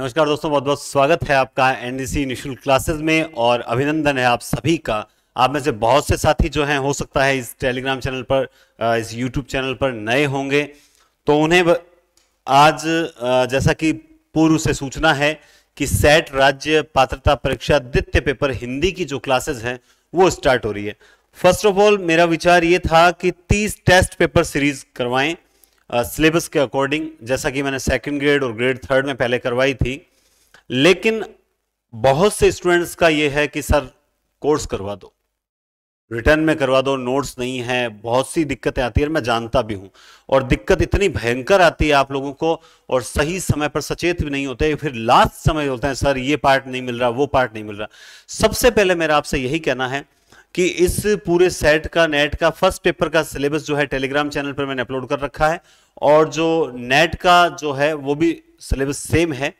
नमस्कार दोस्तों बहुत बहुत स्वागत है आपका एनडीसी निशुल्क क्लासेस में और अभिनंदन है आप सभी का आप में से बहुत से साथी जो हैं हो सकता है इस टेलीग्राम चैनल पर इस यूट्यूब चैनल पर नए होंगे तो उन्हें आज जैसा कि पूर्व से सूचना है कि सेट राज्य पात्रता परीक्षा द्वितीय पेपर हिंदी की जो क्लासेज हैं वो स्टार्ट हो रही है फर्स्ट ऑफ ऑल मेरा विचार ये था कि तीस टेस्ट पेपर सीरीज करवाएं सिलेबस के अकॉर्डिंग जैसा कि मैंने सेकंड ग्रेड और ग्रेड थर्ड में पहले करवाई थी लेकिन बहुत से स्टूडेंट्स का ये है कि सर कोर्स करवा दो रिटर्न में करवा दो नोट्स नहीं है बहुत सी दिक्कतें आती है मैं जानता भी हूं और दिक्कत इतनी भयंकर आती है आप लोगों को और सही समय पर सचेत भी नहीं होते फिर लास्ट समय होते हैं सर ये पार्ट नहीं मिल रहा वो पार्ट नहीं मिल रहा सबसे पहले मेरा आपसे यही कहना है कि इस पूरे सेट का नेट का फर्स्ट पेपर का सिलेबस जो है टेलीग्राम चैनल पर मैंने अपलोड कर रखा है और जो नेट का जो है वो भी सिलेबस सेम है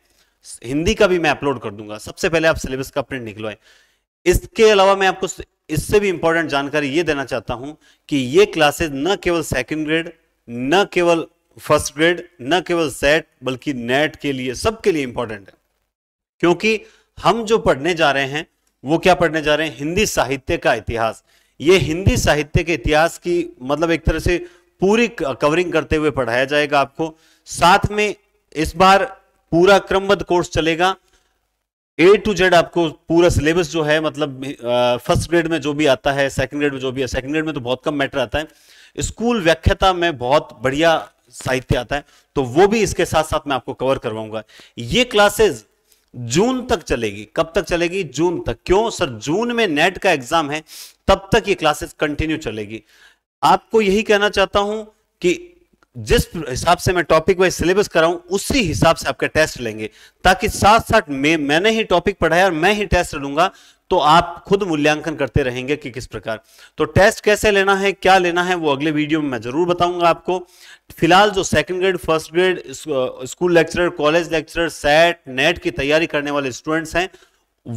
हिंदी का भी मैं अपलोड कर दूंगा सबसे पहले आप सिलेबस का प्रिंट निकलवाए इसके अलावा मैं आपको इससे भी इंपॉर्टेंट जानकारी ये देना चाहता हूं कि ये क्लासेस न केवल सेकेंड ग्रेड न केवल फर्स्ट ग्रेड न केवल सेट बल्कि नेट के लिए सबके लिए इंपॉर्टेंट है क्योंकि हम जो पढ़ने जा रहे हैं वो क्या पढ़ने जा रहे हैं हिंदी साहित्य का इतिहास ये हिंदी साहित्य के इतिहास की मतलब एक तरह से पूरी कवरिंग करते हुए पढ़ाया जाएगा आपको साथ में इस बार पूरा क्रमबद्ध कोर्स चलेगा ए टू जेड आपको पूरा सिलेबस जो है मतलब फर्स्ट ग्रेड में जो भी आता है सेकंड ग्रेड में जो भी है सेकंड ग्रेड में तो बहुत कम मैटर आता है स्कूल व्याख्याता में बहुत बढ़िया साहित्य आता है तो वो भी इसके साथ साथ मैं आपको कवर करवाऊंगा ये क्लासेस जून तक चलेगी कब तक चलेगी जून तक क्यों सर जून में नेट का एग्जाम है तब तक ये क्लासेस कंटिन्यू चलेगी आपको यही कहना चाहता हूं कि जिस हिसाब से मैं टॉपिक वाइज सिलेबस कराऊं उसी हिसाब से आपका टेस्ट लेंगे ताकि साथ साथ में मैंने ही टॉपिक पढ़ाया और मैं ही टेस्ट लूंगा तो आप खुद मूल्यांकन करते रहेंगे कि किस प्रकार तो टेस्ट कैसे लेना है क्या लेना है वो अगले वीडियो में मैं जरूर बताऊंगा आपको फिलहाल जो second grade first grade school lecturer college lecturer SET NET की तैयारी करने वाले स्टूडेंट्स हैं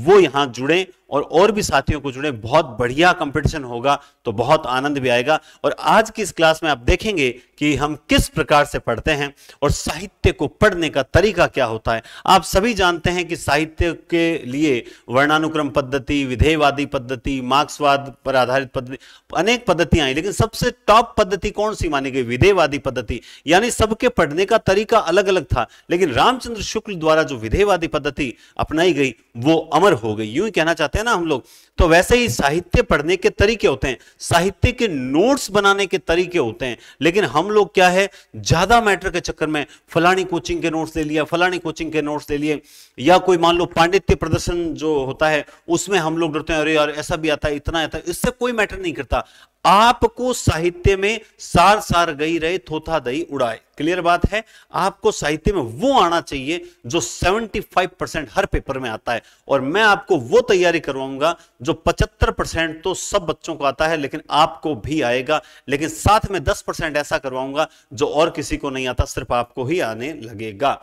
वो यहां जुड़े और और भी साथियों को जुड़े बहुत बढ़िया कंपटीशन होगा तो बहुत आनंद भी आएगा और आज की इस क्लास में आप देखेंगे कि हम किस प्रकार से पढ़ते हैं और साहित्य को पढ़ने का तरीका क्या होता है आप सभी जानते हैं कि साहित्य के लिए वर्णानुक्रम पद्धति विधेयवादी पद्धति मार्क्सवाद पर आधारित पद्धति अनेक पद्धतियां आई लेकिन सबसे टॉप पद्धति कौन सी मानी गई विधेयवादी पद्धति यानी सबके पढ़ने का तरीका अलग अलग था लेकिन रामचंद्र शुक्ल द्वारा जो विधेयवादी पद्धति अपनाई गई वो अमर हो गई यूं कहना चाहते हैं हैं ना हम लोग तो वैसे ही साहित्य पढ़ने के तरीके होते हैं साहित्य के नोट्स बनाने के तरीके होते हैं लेकिन हम लोग क्या है ज्यादा मैटर के चक्कर में फलानी कोचिंग के नोट्स ले लिया फलानी कोचिंग के नोट्स ले लिए या कोई मान लो पांडित्य प्रदर्शन जो होता है उसमें हम लोग डरते हैं अरे यार ऐसा भी आता है इतना आता है इससे कोई मैटर नहीं करता आपको साहित्य में सार सार गई रहे थोथा दही उड़ाए क्लियर बात है आपको साहित्य में वो आना चाहिए जो 75 परसेंट हर पेपर में आता है और मैं आपको वो तैयारी करवाऊंगा जो 75 परसेंट तो सब बच्चों को आता है लेकिन आपको भी आएगा लेकिन साथ में 10 परसेंट ऐसा करवाऊंगा जो और किसी को नहीं आता सिर्फ आपको ही आने लगेगा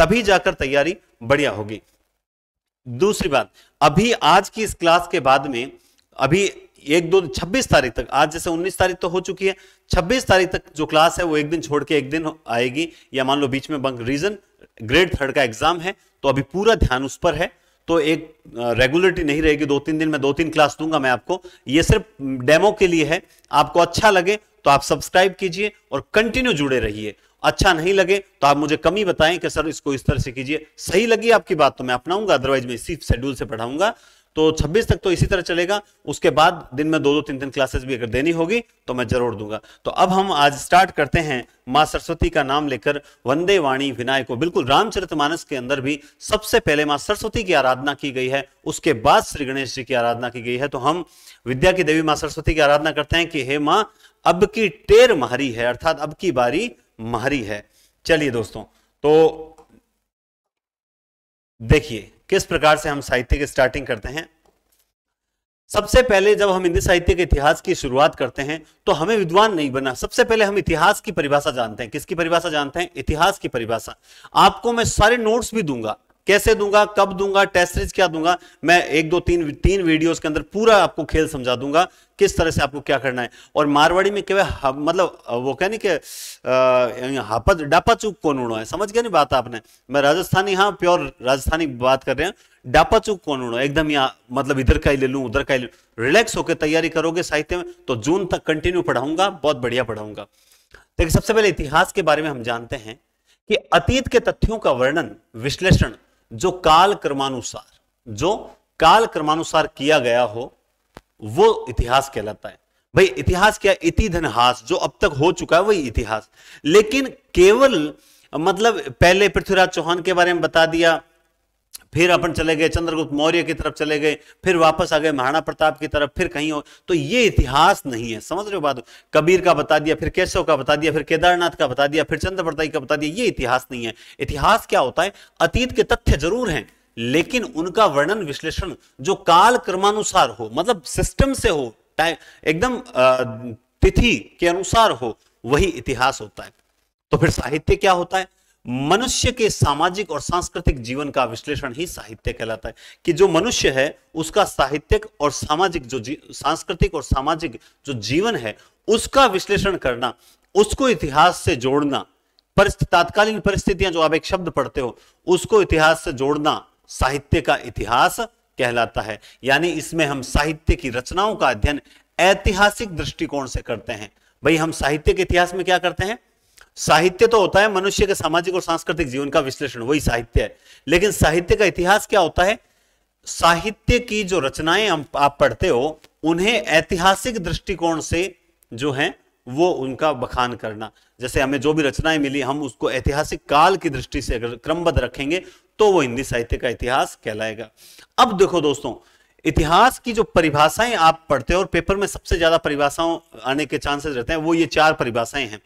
तभी जाकर तैयारी बढ़िया होगी दूसरी बात अभी आज की इस क्लास के बाद में अभी एक दो छब्बीस तारीख तक आज जैसे उन्नीस तारीख तो हो चुकी है छब्बीस तारीख तक जो क्लास है वो एक दिन छोड़ के एक दिन आएगी या मान लो बीच में बंक रीजन ग्रेड थर्ड का एग्जाम है तो अभी पूरा ध्यान उस पर है तो एक रेगुलरिटी नहीं रहेगी दो तीन दिन में दो तीन क्लास दूंगा मैं आपको ये सिर्फ डेमो के लिए है आपको अच्छा लगे तो आप सब्सक्राइब कीजिए और कंटिन्यू जुड़े रहिए अच्छा नहीं लगे तो आप मुझे कमी बताएं कि सर इसको इस तरह से कीजिए सही लगी आपकी बात तो मैं अपनाऊंगा अदरवाइज मैं इसी शेड्यूल से पढ़ाऊंगा तो 26 तक तो इसी तरह चलेगा उसके बाद दिन में दो दो तीन तीन क्लासेस भी अगर देनी होगी तो मैं जरूर दूंगा तो अब हम आज स्टार्ट करते हैं माँ सरस्वती का नाम लेकर वंदे वाणी विनायक को बिल्कुल रामचरितमानस के अंदर भी सबसे पहले माँ सरस्वती की आराधना की गई है उसके बाद श्री गणेश जी की आराधना की गई है तो हम विद्या की देवी माँ सरस्वती की आराधना करते हैं कि हे माँ अब की टेर महारी है अर्थात अब की बारी महारी है चलिए दोस्तों तो देखिए किस प्रकार से हम साहित्य की स्टार्टिंग करते हैं सबसे पहले जब हम हिंदी साहित्य के इतिहास की शुरुआत करते हैं तो हमें विद्वान नहीं बना सबसे पहले हम इतिहास की परिभाषा जानते हैं किसकी परिभाषा जानते हैं इतिहास की परिभाषा आपको मैं सारे नोट्स भी दूंगा कैसे दूंगा कब दूंगा टेस्ट सीरीज क्या दूंगा मैं एक दो तीन तीन वीडियोस के अंदर पूरा आपको खेल समझा दूंगा किस तरह से आपको क्या करना है और मारवाड़ी में क्या मतलब वो कहने के हापत डापा चूक कौन उड़ो है समझ गया नहीं बात आपने मैं राजस्थानी हाँ प्योर राजस्थानी बात कर रहे हैं डापा चूक कौन उड़ो एकदम यहाँ मतलब इधर का ही ले लूँ उधर का ही रिलैक्स होकर तैयारी करोगे साहित्य में तो जून तक कंटिन्यू पढ़ाऊंगा बहुत बढ़िया पढ़ाऊंगा देखिए सबसे पहले इतिहास के बारे में हम जानते हैं कि अतीत के तथ्यों का वर्णन विश्लेषण जो काल क्रमानुसार जो काल क्रमानुसार किया गया हो वो इतिहास कहलाता है भाई इतिहास क्या इति धनहास जो अब तक हो चुका है वही इतिहास लेकिन केवल मतलब पहले पृथ्वीराज चौहान के बारे में बता दिया फिर अपन चले गए चंद्रगुप्त मौर्य की तरफ चले गए फिर वापस आ गए महाराणा प्रताप की तरफ फिर कहीं हो तो ये इतिहास नहीं है समझ रहे हो बात कबीर का बता दिया फिर केशव का बता दिया फिर केदारनाथ का बता दिया फिर चंद्रप्रताई का बता दिया ये इतिहास नहीं है इतिहास क्या होता है अतीत के तथ्य जरूर हैं लेकिन उनका वर्णन विश्लेषण जो काल क्रमानुसार हो मतलब सिस्टम से हो एकदम तिथि के अनुसार हो वही इतिहास होता है तो फिर साहित्य क्या होता है मनुष्य के सामाजिक और सांस्कृतिक जीवन का विश्लेषण ही साहित्य कहलाता है कि जो मनुष्य है उसका साहित्यिक और सामाजिक जो सांस्कृतिक और सामाजिक जो जीवन है उसका विश्लेषण करना उसको इतिहास से जोड़ना तात्कालीन परिस्थितियां जो आप एक शब्द पढ़ते हो उसको इतिहास से जोड़ना साहित्य का इतिहास कहलाता है यानी इसमें हम साहित्य की रचनाओं का अध्ययन ऐतिहासिक दृष्टिकोण से करते हैं भाई हम साहित्य के इतिहास में क्या करते हैं साहित्य तो होता है मनुष्य के सामाजिक और सांस्कृतिक जीवन का विश्लेषण वही साहित्य है लेकिन साहित्य का इतिहास क्या होता है साहित्य की जो रचनाएं आप पढ़ते हो उन्हें ऐतिहासिक दृष्टिकोण से जो है वो उनका बखान करना जैसे हमें जो भी रचनाएं मिली हम उसको ऐतिहासिक काल की दृष्टि से अगर क्रमबद्ध रखेंगे तो वो हिंदी साहित्य का इतिहास कहलाएगा अब देखो दोस्तों इतिहास की जो परिभाषाएं आप पढ़ते हो और पेपर में सबसे ज्यादा परिभाषाओं आने के चांसेस रहते हैं वो ये चार परिभाषाएं हैं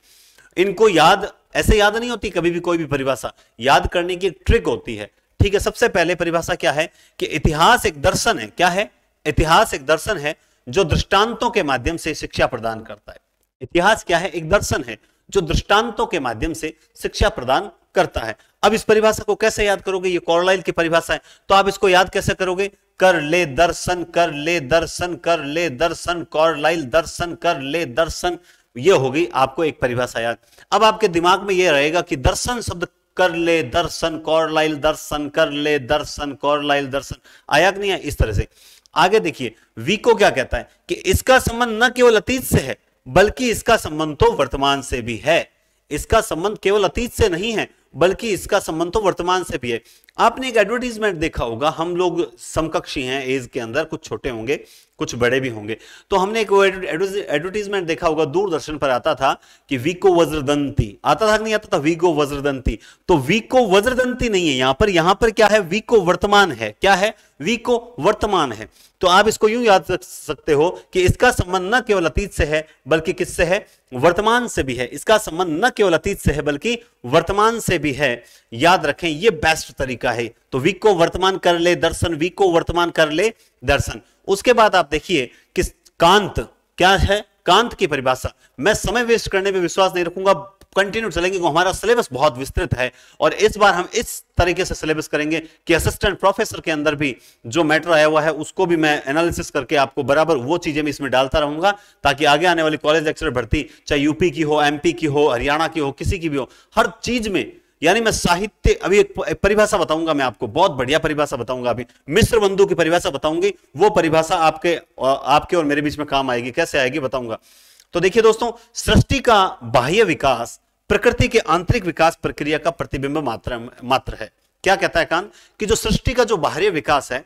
इनको याद ऐसे याद नहीं होती कभी भी कोई भी परिभाषा याद करने की ट्रिक होती है ठीक है सबसे पहले परिभाषा क्या है कि इतिहास एक दर्शन है क्या है इतिहास एक दर्शन है जो दृष्टांतों के माध्यम से शिक्षा प्रदान करता है इतिहास क्या है एक दर्शन है जो दृष्टांतों के माध्यम से शिक्षा प्रदान करता है अब इस परिभाषा को कैसे याद करोगे ये कॉरलाइल की परिभाषा है तो आप इसको याद कैसे करोगे कर ले दर्शन कर ले दर्शन कर ले दर्शन कॉरलाइल दर्शन कर ले दर्शन ये होगी आपको एक परिभाषा याद अब आपके दिमाग में यह रहेगा कि दर्शन शब्द कर ले दर्शन कौर लाइल दर्शन कर ले दर्शन कौर लाइल दर्शन आया कि नहीं है इस तरह से आगे देखिए वी को क्या कहता है कि इसका संबंध न केवल अतीत से है बल्कि इसका संबंध तो वर्तमान से भी है इसका संबंध केवल अतीत से नहीं है बल्कि इसका संबंध तो वर्तमान से भी है आपने एक एडवर्टीजमेंट देखा होगा हम लोग समकक्षी हैं एज के अंदर कुछ छोटे होंगे कुछ बड़े भी होंगे तो हमने एक एडवर्टीजमेंट देखा होगा दूरदर्शन पर आता था कि वीको वज्रदंती आता था नहीं आता था वीको वज्रदंती तो वीको वज्रदंती नहीं है यहां पर यहां पर क्या है वीको वर्तमान है क्या है वीको वर्तमान है तो आप इसको यूं याद रख सकते हो कि इसका संबंध न केवल अतीत से है बल्कि किससे है वर्तमान से भी है इसका संबंध न केवल अतीत से है बल्कि वर्तमान से भी है याद रखें यह बेस्ट तरीका का है तो वीक को वर्तमान कर ले दर्शन वीक को वर्तमान कर ले दर्शन उसके बाद आप देखिए कि कांत क्या है कांत की परिभाषा मैं समय वेस्ट करने पे विश्वास नहीं रखूंगा कंटिन्यू चलेंगे हमारा सिलेबस बहुत विस्तृत है और इस बार हम इस तरीके से सिलेबस करेंगे कि असिस्टेंट प्रोफेसर के अंदर भी जो मैटर आया हुआ है उसको भी मैं एनालिसिस करके आपको बराबर वो चीजें मैं इसमें डालता रहूंगा ताकि आगे आने वाली कॉलेज लेक्चर भर्ती चाहे यूपी की हो एमपी की हो हरियाणा की हो किसी की भी हो हर चीज में यानी मैं साहित्य अभी एक परिभाषा बताऊंगा मैं आपको बहुत बढ़िया परिभाषा बताऊंगा अभी मिश्र बंधु की परिभाषा बताऊंगी वो परिभाषा आपके आपके और मेरे बीच में काम आएगी कैसे आएगी बताऊंगा तो देखिए दोस्तों सृष्टि का बाह्य विकास प्रकृति के आंतरिक विकास प्रक्रिया का प्रतिबिंब मात्र मात्र है क्या कहता है कान कि जो सृष्टि का जो बाह्य विकास है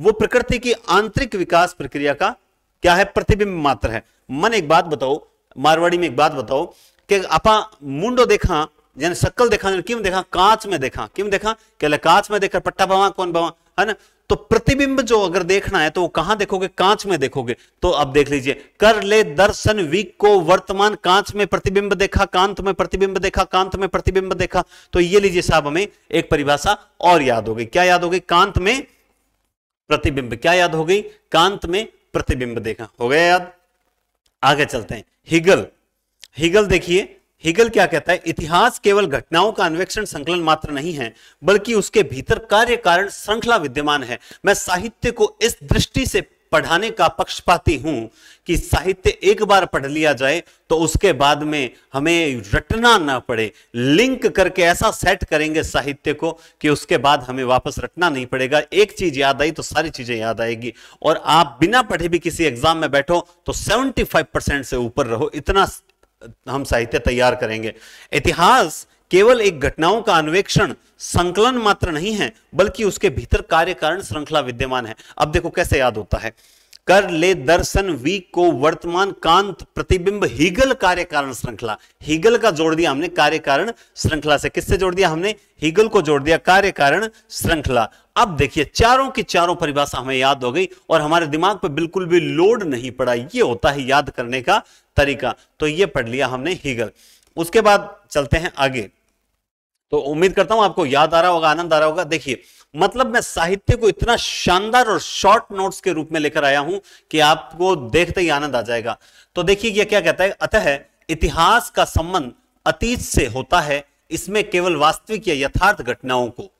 वो प्रकृति की आंतरिक विकास प्रक्रिया का क्या है प्रतिबिंब मात्र है मन एक बात बताओ मारवाड़ी में एक बात बताओ कि आपा मुंडो देखा जन सकल देखा किम देखा कांच में देखा किम देखा कहले कांच में देखकर पट्टा भवा कौन भवा है ना तो प्रतिबिंब जो अगर देखना है तो वो कहां देखोगे कांच में देखोगे तो अब देख लीजिए कर ले दर्शन वीक को वर्तमान कांच में प्रतिबिंब देखा कांत में प्रतिबिंब देखा कांत में प्रतिबिंब देखा तो ये लीजिए साहब हमें एक परिभाषा और याद हो गई क्या याद हो गई कांत में प्रतिबिंब क्या याद हो गई कांत में प्रतिबिंब देखा हो गया याद आगे चलते हैं हिगल हिगल देखिए हेगल क्या कहता है इतिहास केवल घटनाओं का अन्वेक्षण संकलन मात्र नहीं है बल्कि उसके भीतर कार्य कारण श्रृंखला विद्यमान है मैं साहित्य को इस दृष्टि से पढ़ाने का पक्षपाती हूं कि साहित्य एक बार पढ़ लिया जाए तो उसके बाद में हमें रटना ना पड़े लिंक करके ऐसा सेट करेंगे साहित्य को कि उसके बाद हमें वापस रटना नहीं पड़ेगा एक चीज याद आई तो सारी चीजें याद आएगी और आप बिना पढ़े भी किसी एग्जाम में बैठो तो 75 परसेंट से ऊपर रहो इतना हम साहित्य तैयार करेंगे इतिहास केवल एक घटनाओं का अन्वेक्षण संकलन मात्र नहीं है बल्कि उसके भीतर कार्य कारण श्रृंखला विद्यमान है अब देखो कैसे याद होता है कर ले दर्शन वी को वर्तमान कांत प्रतिबिंब हीगल कार्य कारण श्रृंखला हीगल का जोड़ दिया हमने कार्य कारण श्रृंखला से किससे जोड़ दिया हमने हीगल को जोड़ दिया कार्य कारण श्रृंखला अब देखिए चारों की चारों परिभाषा हमें याद हो गई और हमारे दिमाग पर बिल्कुल भी लोड नहीं पड़ा ये होता है याद करने का तरीका तो ये पढ़ लिया हमने हीगल उसके बाद चलते हैं आगे तो उम्मीद करता हूं आपको याद आ रहा होगा आनंद आ रहा होगा देखिए मतलब मैं साहित्य को इतना शानदार और शॉर्ट नोट्स के रूप में लेकर आया हूं कि आपको देखते ही आनंद आ जाएगा तो देखिए यह क्या कहता है अतः इतिहास का संबंध अतीत से होता है इसमें केवल वास्तविक या यथार्थ घटनाओं को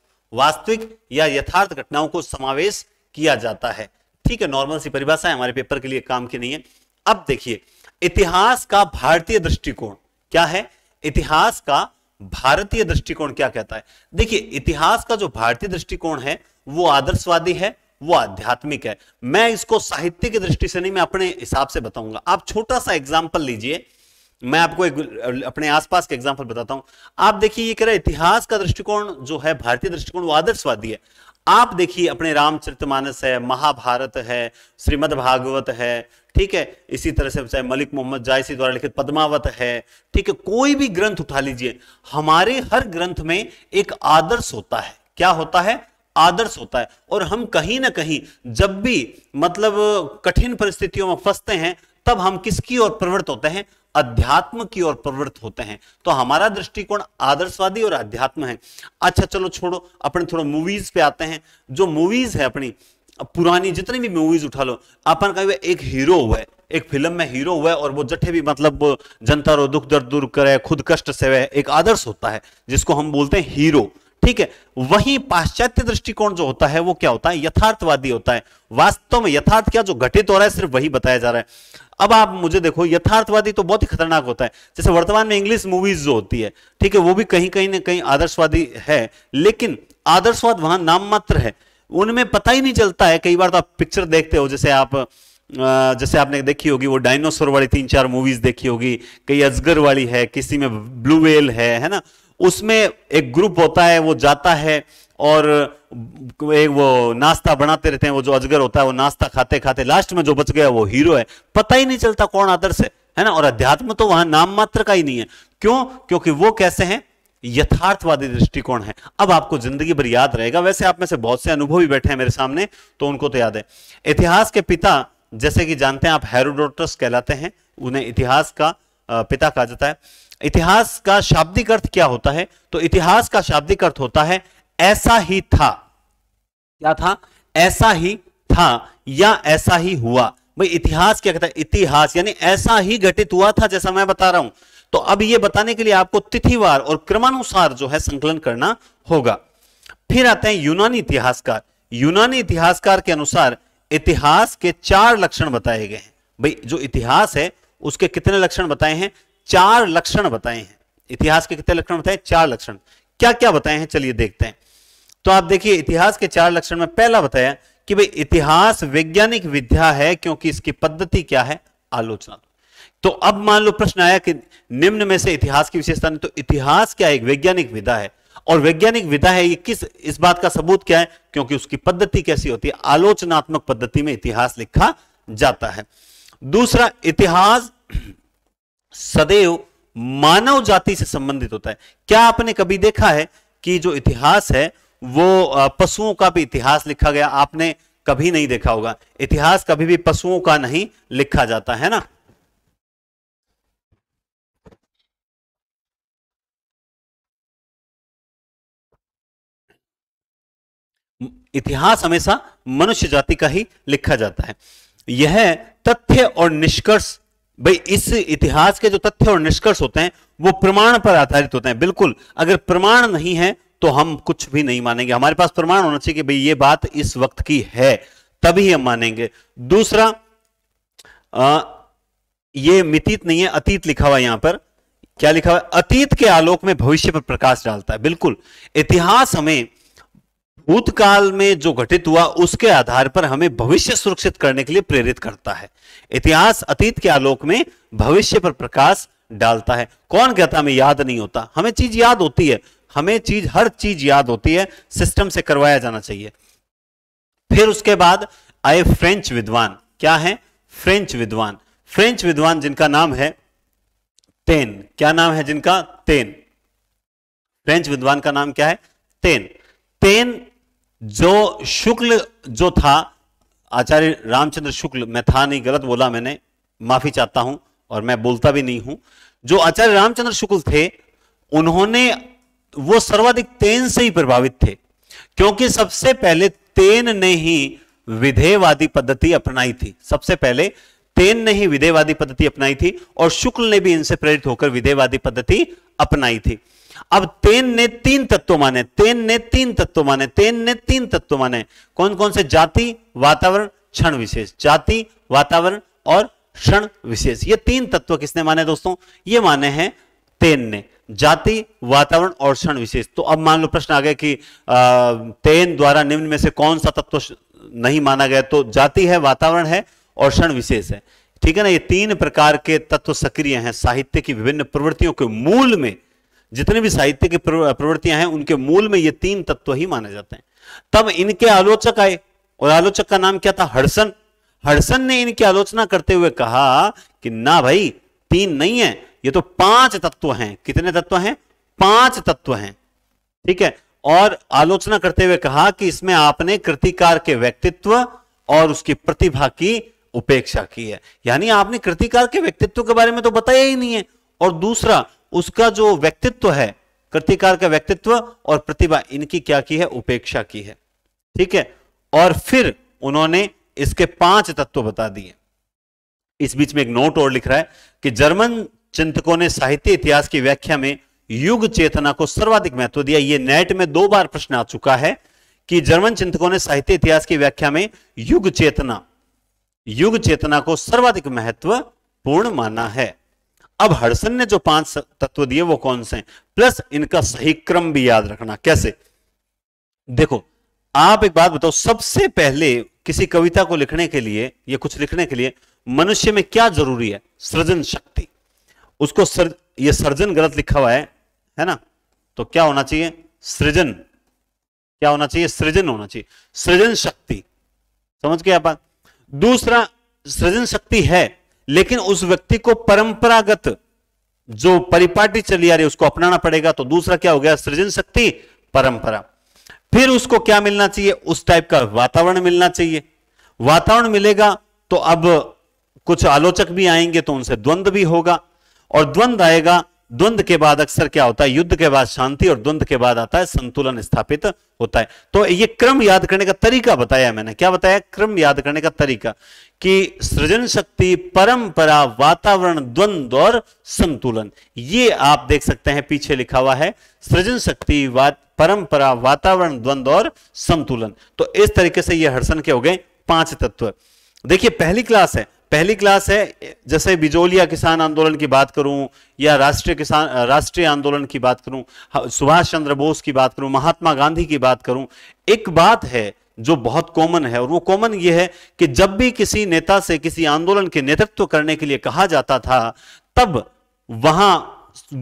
वास्तविक या यथार्थ घटनाओं को समावेश किया जाता है ठीक है नॉर्मल सी परिभाषा हमारे पेपर के लिए काम की नहीं है अब देखिए इतिहास का भारतीय दृष्टिकोण क्या है इतिहास का भारतीय दृष्टिकोण क्या कहता है देखिए इतिहास का जो भारतीय दृष्टिकोण है वो आदर्शवादी है वो आध्यात्मिक है मैं इसको साहित्य की दृष्टि से नहीं मैं अपने हिसाब से बताऊंगा आप छोटा सा एग्जाम्पल लीजिए मैं आपको एक अपने आसपास के एग्जाम्पल बताता हूं आप देखिए ये कह रहे इतिहास का दृष्टिकोण जो है भारतीय दृष्टिकोण वो आदर्शवादी है आप देखिए अपने रामचरितमानस है महाभारत है श्रीमद् भागवत है ठीक है इसी तरह से चाहे मलिक मोहम्मद जायसी द्वारा लिखित पद्मावत है ठीक है कोई भी ग्रंथ उठा लीजिए हमारे हर ग्रंथ में एक आदर्श होता है क्या होता है आदर्श होता है और हम कहीं ना कहीं जब भी मतलब कठिन परिस्थितियों में फंसते हैं तब हम किसकी ओर प्रवृत्त होते हैं अध्यात्म की ओर प्रवृत्त होते हैं तो हमारा दृष्टिकोण आदर्शवादी और अध्यात्म है अच्छा चलो छोड़ो अपने थोड़ा मूवीज पे आते हैं जो मूवीज है अपनी पुरानी जितनी भी मूवीज उठा लो अपन का एक हीरो हुआ है एक फिल्म में हीरो हुआ है और वो जठे भी मतलब जनता रो दुख दर्द दूर करे खुद कष्ट सेवे एक आदर्श होता है जिसको हम बोलते हैं हीरो ठीक है वही पाश्चात्य दृष्टिकोण जो होता है वो क्या होता है यथार्थवादी होता है वास्तव में यथार्थ क्या जो घटित हो रहा है सिर्फ वही बताया जा रहा है अब आप मुझे देखो यथार्थवादी तो बहुत ही खतरनाक होता है जैसे वर्तमान में इंग्लिश मूवीज जो होती है ठीक है वो भी कहीं कहीं ना कहीं आदर्शवादी है लेकिन आदर्शवाद वहां नाम मात्र है उनमें पता ही नहीं चलता है कई बार तो आप पिक्चर देखते हो जैसे आप जैसे आपने देखी होगी वो डायनासोर वाली तीन चार मूवीज देखी होगी कई अजगर वाली है किसी में ब्लू वेल है है ना उसमें एक ग्रुप होता है वो जाता है और एक वो नाश्ता बनाते रहते हैं वो जो अजगर होता है वो नाश्ता खाते खाते लास्ट में जो बच गया वो हीरो है पता ही नहीं चलता कौन आदर्श है है ना और अध्यात्म तो वहां नाम मात्र का ही नहीं है क्यों क्योंकि वो कैसे हैं यथार्थवादी दृष्टिकोण है अब आपको जिंदगी भर याद रहेगा वैसे आप में से बहुत से भी बैठे हैं मेरे सामने तो उनको तो याद है इतिहास के पिता जैसे कि जानते हैं आप हेरोडोटस कहलाते हैं उन्हें इतिहास का पिता कहा जाता है इतिहास का शाब्दिक अर्थ क्या होता है तो इतिहास का शाब्दिक अर्थ होता है ऐसा ही था क्या था ऐसा ही था या ऐसा ही हुआ भाई इतिहास क्या कहता है इतिहास यानी ऐसा ही घटित हुआ था जैसा मैं बता रहा हूं तो अब यह बताने के लिए आपको तिथिवार और क्रमानुसार जो है संकलन करना होगा फिर आते हैं यूनानी इतिहासकार यूनानी इतिहासकार के अनुसार इतिहास के चार लक्षण बताए गए हैं भाई जो इतिहास है उसके कितने लक्षण बताए हैं चार लक्षण बताए हैं इतिहास के कितने लक्षण बताए चार लक्षण क्या क्या बताए हैं चलिए देखते हैं तो आप देखिए इतिहास के चार लक्षण में पहला बताया कि भाई इतिहास वैज्ञानिक विद्या है क्योंकि इसकी पद्धति क्या है आलोचना तो अब मान लो प्रश्न आया कि निम्न में से इतिहास की विशेषता नहीं तो इतिहास क्या एक वैज्ञानिक विधा है और वैज्ञानिक विधा है ये किस इस बात का सबूत क्या है क्योंकि उसकी पद्धति कैसी होती है आलोचनात्मक पद्धति में इतिहास लिखा जाता है दूसरा इतिहास सदैव मानव जाति से संबंधित होता है क्या आपने कभी देखा है कि जो इतिहास है वो पशुओं का भी इतिहास लिखा गया आपने कभी नहीं देखा होगा इतिहास कभी भी पशुओं का नहीं लिखा जाता है ना इतिहास हमेशा मनुष्य जाति का ही लिखा जाता है यह तथ्य और निष्कर्ष भाई इस इतिहास के जो तथ्य और निष्कर्ष होते हैं वो प्रमाण पर आधारित होते हैं बिल्कुल अगर प्रमाण नहीं है तो हम कुछ भी नहीं मानेंगे हमारे पास प्रमाण होना चाहिए कि भाई ये बात इस वक्त की है तभी हम मानेंगे दूसरा आ, ये मितीत नहीं है अतीत लिखा हुआ यहां पर क्या लिखा हुआ अतीत के आलोक में भविष्य पर प्रकाश डालता है बिल्कुल इतिहास हमें भूतकाल में जो घटित हुआ उसके आधार पर हमें भविष्य सुरक्षित करने के लिए प्रेरित करता है इतिहास अतीत के आलोक में भविष्य पर प्रकाश डालता है कौन कहता हमें याद नहीं होता हमें चीज याद होती है हमें चीज हर चीज याद होती है सिस्टम से करवाया जाना चाहिए फिर उसके बाद आए फ्रेंच विद्वान क्या है फ्रेंच विद्वान फ्रेंच विद्वान जिनका नाम है तेन क्या नाम है जिनका तेन फ्रेंच विद्वान का नाम क्या है तेन तेन जो शुक्ल जो था आचार्य रामचंद्र शुक्ल मैं था नहीं गलत बोला मैंने माफी चाहता हूं और मैं बोलता भी नहीं हूं जो आचार्य रामचंद्र शुक्ल थे उन्होंने वो सर्वाधिक तेन से ही प्रभावित थे क्योंकि सबसे पहले तेन ने ही विधेयवादी पद्धति अपनाई थी सबसे पहले तेन ने ही विधेयवादी पद्धति अपनाई थी और शुक्ल ने भी इनसे प्रेरित होकर विधेयवादी पद्धति अपनाई थी अब तेन ने तीन तत्व माने तेन ने तीन तत्व माने तेन ने तीन तत्व माने कौन कौन से जाति वातावरण क्षण विशेष जाति वातावरण और क्षण विशेष ये तीन तत्व किसने माने दोस्तों ये माने हैं तेन ने जाति वातावरण और क्षण विशेष तो अब मान लो प्रश्न आ गया कि तेन द्वारा निम्न में से कौन सा तत्व नहीं माना गया तो जाति है वातावरण है और क्षण विशेष है ठीक है ना ये तीन प्रकार के तत्व सक्रिय हैं साहित्य की विभिन्न प्रवृत्तियों के मूल में जितने भी साहित्य की प्रवृत्तियां हैं उनके मूल में ये तीन तत्व ही माने जाते हैं तब इनके आलोचक आए और आलोचक का नाम क्या था हडसन हडसन ने इनकी आलोचना करते हुए कहा कि ना भाई तीन नहीं है ये तो पांच तत्व हैं कितने तत्व हैं पांच तत्व हैं ठीक है और आलोचना करते हुए कहा कि इसमें आपने कृतिकार के व्यक्तित्व और उसकी प्रतिभा की उपेक्षा की है यानी आपने कृतिकार के व्यक्तित्व के बारे में तो बताया ही नहीं है और दूसरा उसका जो व्यक्तित्व है कृतिकार का व्यक्तित्व और प्रतिभा इनकी क्या की है उपेक्षा की है ठीक है और फिर उन्होंने इसके पांच तत्व बता दिए इस बीच में एक नोट और लिख रहा है कि जर्मन चिंतकों ने साहित्य इतिहास की व्याख्या में युग चेतना को सर्वाधिक महत्व दिया ये नेट में दो बार प्रश्न आ चुका है कि जर्मन चिंतकों ने साहित्य इतिहास की व्याख्या में युग चेतना युग चेतना को सर्वाधिक महत्व पूर्ण माना है अब हर्सन ने जो पांच तत्व दिए वो कौन से हैं प्लस इनका सही क्रम भी याद रखना कैसे देखो आप एक बात बताओ सबसे पहले किसी कविता को लिखने के लिए या कुछ लिखने के लिए मनुष्य में क्या जरूरी है सृजन शक्ति उसको सर, ये सर्जन गलत लिखा हुआ है है ना तो क्या होना चाहिए सृजन क्या होना चाहिए सृजन होना चाहिए सृजन शक्ति समझ गए आप दूसरा सृजन शक्ति है लेकिन उस व्यक्ति को परंपरागत जो परिपाटी चली आ रही है उसको अपनाना पड़ेगा तो दूसरा क्या हो गया सृजन शक्ति परंपरा फिर उसको क्या मिलना चाहिए उस टाइप का वातावरण मिलना चाहिए वातावरण मिलेगा तो अब कुछ आलोचक भी आएंगे तो उनसे द्वंद्व भी होगा और द्वंद आएगा द्वंद के बाद अक्सर क्या होता है युद्ध के बाद शांति और द्वंद के बाद आता है संतुलन स्थापित होता है तो ये क्रम याद करने का तरीका बताया मैंने क्या बताया क्रम याद करने का तरीका कि सृजन शक्ति परंपरा वातावरण द्वंद और संतुलन ये आप देख सकते हैं पीछे लिखा हुआ है सृजन शक्ति वा, परंपरा वातावरण द्वंद और संतुलन तो इस तरीके से ये हर्षण के हो गए पांच तत्व देखिए पहली क्लास है पहली क्लास है जैसे बिजोलिया किसान आंदोलन की बात करूं या राष्ट्रीय किसान राष्ट्रीय आंदोलन की बात करूं सुभाष चंद्र बोस की बात करूं महात्मा गांधी की बात करूं एक बात है जो बहुत कॉमन है और वो कॉमन ये है कि जब भी किसी नेता से किसी आंदोलन के नेतृत्व करने के लिए कहा जाता था तब वहां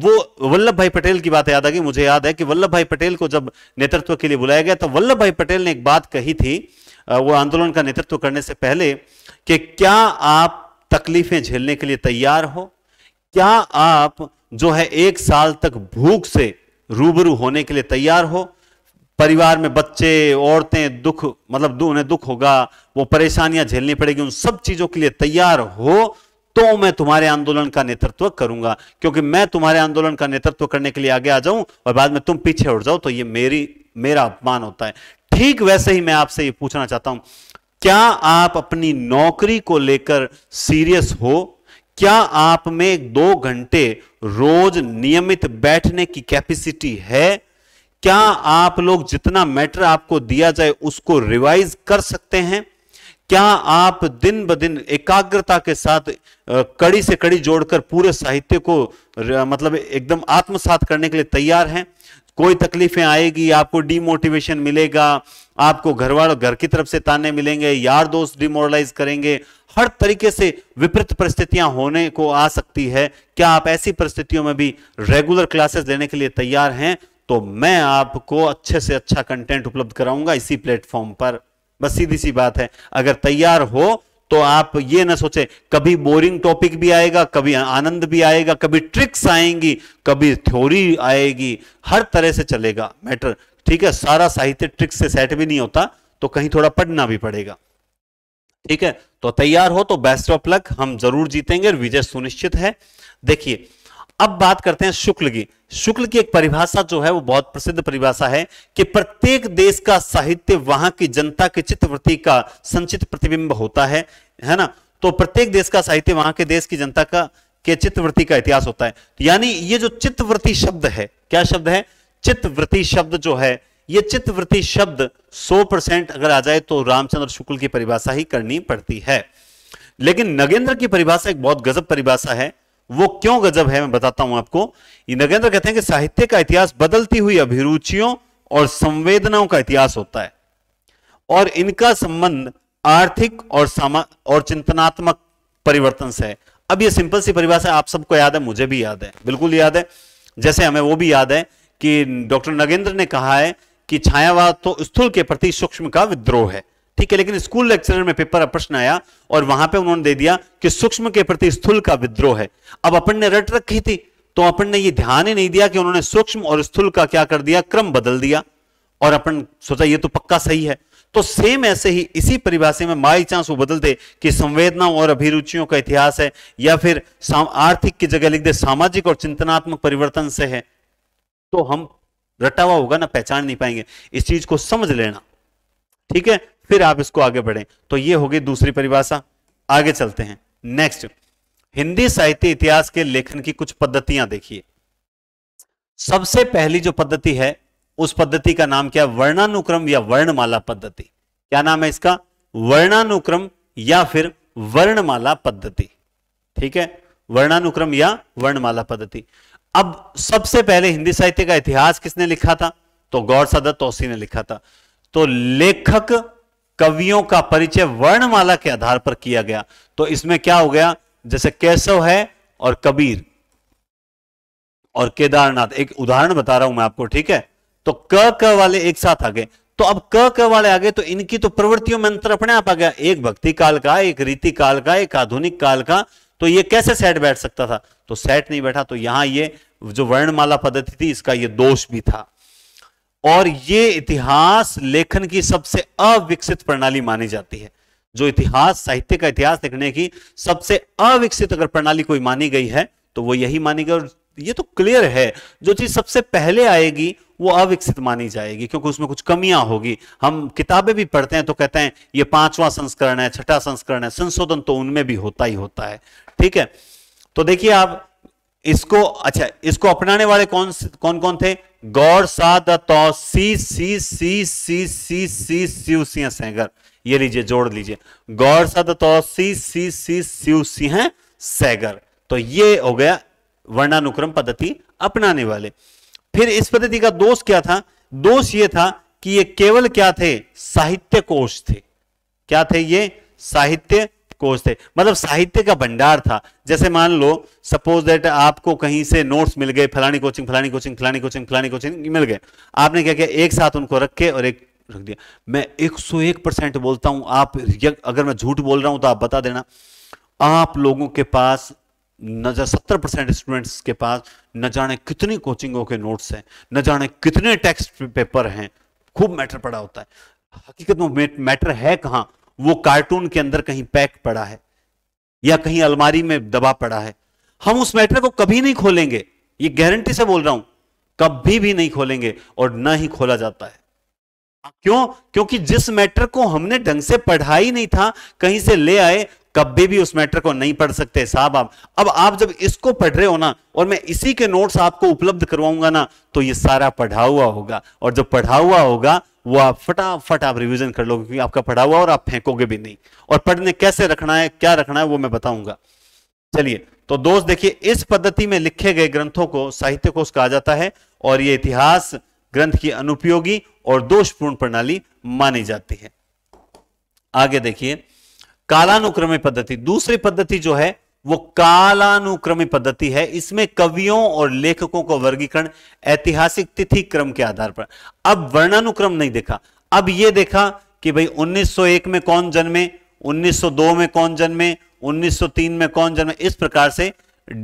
वो वल्लभ भाई पटेल की बात याद आ गई मुझे याद है कि वल्लभ भाई पटेल को जब नेतृत्व के लिए बुलाया गया तो वल्लभ भाई पटेल ने एक बात कही थी वो आंदोलन का नेतृत्व करने से पहले कि क्या आप तकलीफें झेलने के लिए तैयार हो क्या आप जो है एक साल तक भूख से रूबरू होने के लिए तैयार हो परिवार में बच्चे औरतें दुख मतलब उन्हें दुख होगा वो परेशानियां झेलनी पड़ेगी उन सब चीजों के लिए तैयार हो तो मैं तुम्हारे आंदोलन का नेतृत्व करूंगा क्योंकि मैं तुम्हारे आंदोलन का नेतृत्व करने के लिए आगे आ जाऊं और बाद में तुम पीछे उठ जाओ तो ये मेरी मेरा अपमान होता है ठीक वैसे ही मैं आपसे ये पूछना चाहता हूं क्या आप अपनी नौकरी को लेकर सीरियस हो क्या आप में दो घंटे रोज नियमित बैठने की कैपेसिटी है क्या आप लोग जितना मैटर आपको दिया जाए उसको रिवाइज कर सकते हैं क्या आप दिन ब दिन एकाग्रता के साथ कड़ी से कड़ी जोड़कर पूरे साहित्य को मतलब एकदम आत्मसात करने के लिए तैयार हैं कोई तकलीफें आएगी आपको डीमोटिवेशन मिलेगा आपको घर वालों घर की तरफ से ताने मिलेंगे यार दोस्त डिमोरलाइज करेंगे हर तरीके से विपरीत परिस्थितियां होने को आ सकती है क्या आप ऐसी परिस्थितियों में भी रेगुलर क्लासेस लेने के लिए तैयार हैं तो मैं आपको अच्छे से अच्छा कंटेंट उपलब्ध कराऊंगा इसी प्लेटफॉर्म पर बस सीधी सी बात है अगर तैयार हो तो आप ये ना सोचे कभी बोरिंग टॉपिक भी आएगा कभी आनंद भी आएगा कभी ट्रिक्स आएंगी कभी थ्योरी आएगी हर तरह से चलेगा मैटर ठीक है सारा साहित्य ट्रिक्स से सेट भी नहीं होता तो कहीं थोड़ा पढ़ना भी पड़ेगा ठीक है तो तैयार हो तो बेस्ट ऑफ लक हम जरूर जीतेंगे विजय सुनिश्चित है देखिए अब बात करते हैं शुक्ल की शुक्ल की एक परिभाषा जो है वो बहुत प्रसिद्ध परिभाषा है कि प्रत्येक देश का साहित्य वहां की जनता की चित्तवृत्ति का संचित प्रतिबिंब होता है है ना तो प्रत्येक देश का साहित्य वहां के देश की जनता का के चित्रवृत्ति का इतिहास होता है तो यानी ये जो चित्तवृत्ति शब्द है क्या शब्द है चित्तवृत्ति शब्द जो है ये चित्तवृत्ति शब्द 100 परसेंट अगर आ जाए तो रामचंद्र शुक्ल की परिभाषा ही करनी पड़ती है लेकिन नगेंद्र की परिभाषा एक बहुत गजब परिभाषा है वो क्यों गजब है मैं बताता हूं आपको नगेंद्र कहते हैं कि साहित्य का इतिहास बदलती हुई अभिरुचियों और संवेदनाओं का इतिहास होता है और इनका संबंध आर्थिक और और चिंतनात्मक परिवर्तन से है अब ये सिंपल सी परिभाषा आप सबको याद है मुझे भी याद है बिल्कुल याद है जैसे हमें वो भी याद है कि डॉक्टर नगेंद्र ने कहा है कि छायावाद तो स्थूल के प्रति सूक्ष्म का विद्रोह है ठीक है लेकिन स्कूल लेक्चर में पेपर प्रश्न आया और वहां पे उन्होंने दे दिया कि सूक्ष्म के प्रति स्थूल का विद्रोह है अब अपन ने रट रखी थी तो अपन ने ये ध्यान ही नहीं दिया कि उन्होंने सूक्ष्म और स्थूल का क्या कर दिया क्रम बदल दिया और अपन सोचा ये तो पक्का सही है तो सेम ऐसे ही इसी परिभाषा में माई चांस वो बदलते कि संवेदनाओं और अभिरुचियों का इतिहास है या फिर आर्थिक की जगह लिख दे सामाजिक और चिंतनात्मक परिवर्तन से है तो हम रटा हुआ होगा ना पहचान नहीं पाएंगे इस चीज को समझ लेना ठीक है फिर आप इसको आगे बढ़े तो ये होगी दूसरी परिभाषा आगे चलते हैं नेक्स्ट हिंदी साहित्य इतिहास के लेखन की कुछ पद्धतियां देखिए सबसे पहली जो पद्धति है उस पद्धति का नाम क्या वर्णानुक्रम या वर्णमाला पद्धति क्या नाम है इसका वर्णानुक्रम या फिर वर्णमाला पद्धति ठीक है वर्णानुक्रम या वर्णमाला पद्धति अब सबसे पहले हिंदी साहित्य का इतिहास किसने लिखा था तो गौर सदर तोसी ने लिखा था तो लेखक कवियों का परिचय वर्णमाला के आधार पर किया गया तो इसमें क्या हो गया जैसे केशव है और कबीर और केदारनाथ एक उदाहरण बता रहा हूं मैं आपको ठीक है तो क क वाले एक साथ आ गए तो अब क क वाले आ गए तो इनकी तो प्रवृत्तियों में अंतर अपने आप आ गया एक भक्ति काल का एक रीति काल का एक आधुनिक काल का तो ये कैसे सेट बैठ सकता था तो सेट नहीं बैठा तो यहां ये जो वर्णमाला पद्धति थी इसका ये दोष भी था और ये इतिहास लेखन की सबसे अविकसित प्रणाली मानी जाती है जो इतिहास साहित्य का इतिहास लिखने की सबसे अविकसित अगर प्रणाली कोई मानी गई है तो वो यही मानी गई और ये तो क्लियर है जो चीज सबसे पहले आएगी वो अविकसित मानी जाएगी क्योंकि उसमें कुछ कमियां होगी हम किताबें भी पढ़ते हैं तो कहते हैं ये पांचवा संस्करण है छठा संस्करण है संशोधन तो उनमें भी होता ही होता है ठीक है तो देखिए आप इसको अच्छा इसको अपनाने वाले कौन कौन कौन थे गौर साध तो सी सी सी सी सी सी सिंह सैगर ये लीजिए जोड़ लीजिए गौर साध तो सी सी सी सीव सिंह सैगर तो ये हो गया वर्णानुक्रम पद्धति अपनाने वाले फिर इस पद्धति का दोष क्या था दोष ये था कि ये केवल क्या थे साहित्य कोश थे क्या थे ये साहित्य कोर्स थे मतलब साहित्य का भंडार था जैसे मान लो सपोज दैट आपको कहीं से नोट्स मिल गए फलानी कोचिंग फलानी कोचिंग फलानी कोचिंग फलानी कोचिंग मिल गए आपने क्या किया एक साथ उनको रखे और एक रख दिया मैं 101 परसेंट बोलता हूं आप अगर मैं झूठ बोल रहा हूं तो आप बता देना आप लोगों के पास न सत्तर परसेंट स्टूडेंट्स के पास न जाने कितने कोचिंगों के नोट्स हैं न जाने कितने टेक्स्ट पेपर हैं खूब मैटर पड़ा होता है हकीकत में मैटर है कहां वो कार्टून के अंदर कहीं पैक पड़ा है या कहीं अलमारी में दबा पड़ा है हम उस मैटर को कभी नहीं खोलेंगे ये गारंटी से बोल रहा हूं कभी भी नहीं खोलेंगे और ना ही खोला जाता है हाँ, क्यों क्योंकि जिस मैटर को हमने ढंग से पढ़ा ही नहीं था कहीं से ले आए कभी भी उस मैटर को नहीं पढ़ सकते साहब आप अब आप जब इसको पढ़ रहे हो ना और मैं इसी के नोट्स आपको उपलब्ध करवाऊंगा ना तो ये सारा पढ़ा हुआ होगा और जब पढ़ा हुआ होगा वो आप फटाफट आप रिविजन कर लोगे क्योंकि आपका पढ़ा हुआ और आप फेंकोगे भी नहीं और पढ़ने कैसे रखना है क्या रखना है वो मैं बताऊंगा चलिए तो दोस्त देखिए इस पद्धति में लिखे गए ग्रंथों को साहित्य कोष कहा जाता है और ये इतिहास ग्रंथ की अनुपयोगी और दोषपूर्ण प्रणाली मानी जाती है आगे देखिए कालानुक्रमी पद्धति दूसरी पद्धति जो है वो कालानुक्रमी पद्धति है इसमें कवियों और लेखकों का वर्गीकरण ऐतिहासिक तिथि क्रम के आधार पर अब वर्णानुक्रम नहीं देखा अब ये देखा कि भाई 1901 में कौन जन्मे 1902 में कौन जन्मे 1903 में कौन जन्मे इस प्रकार से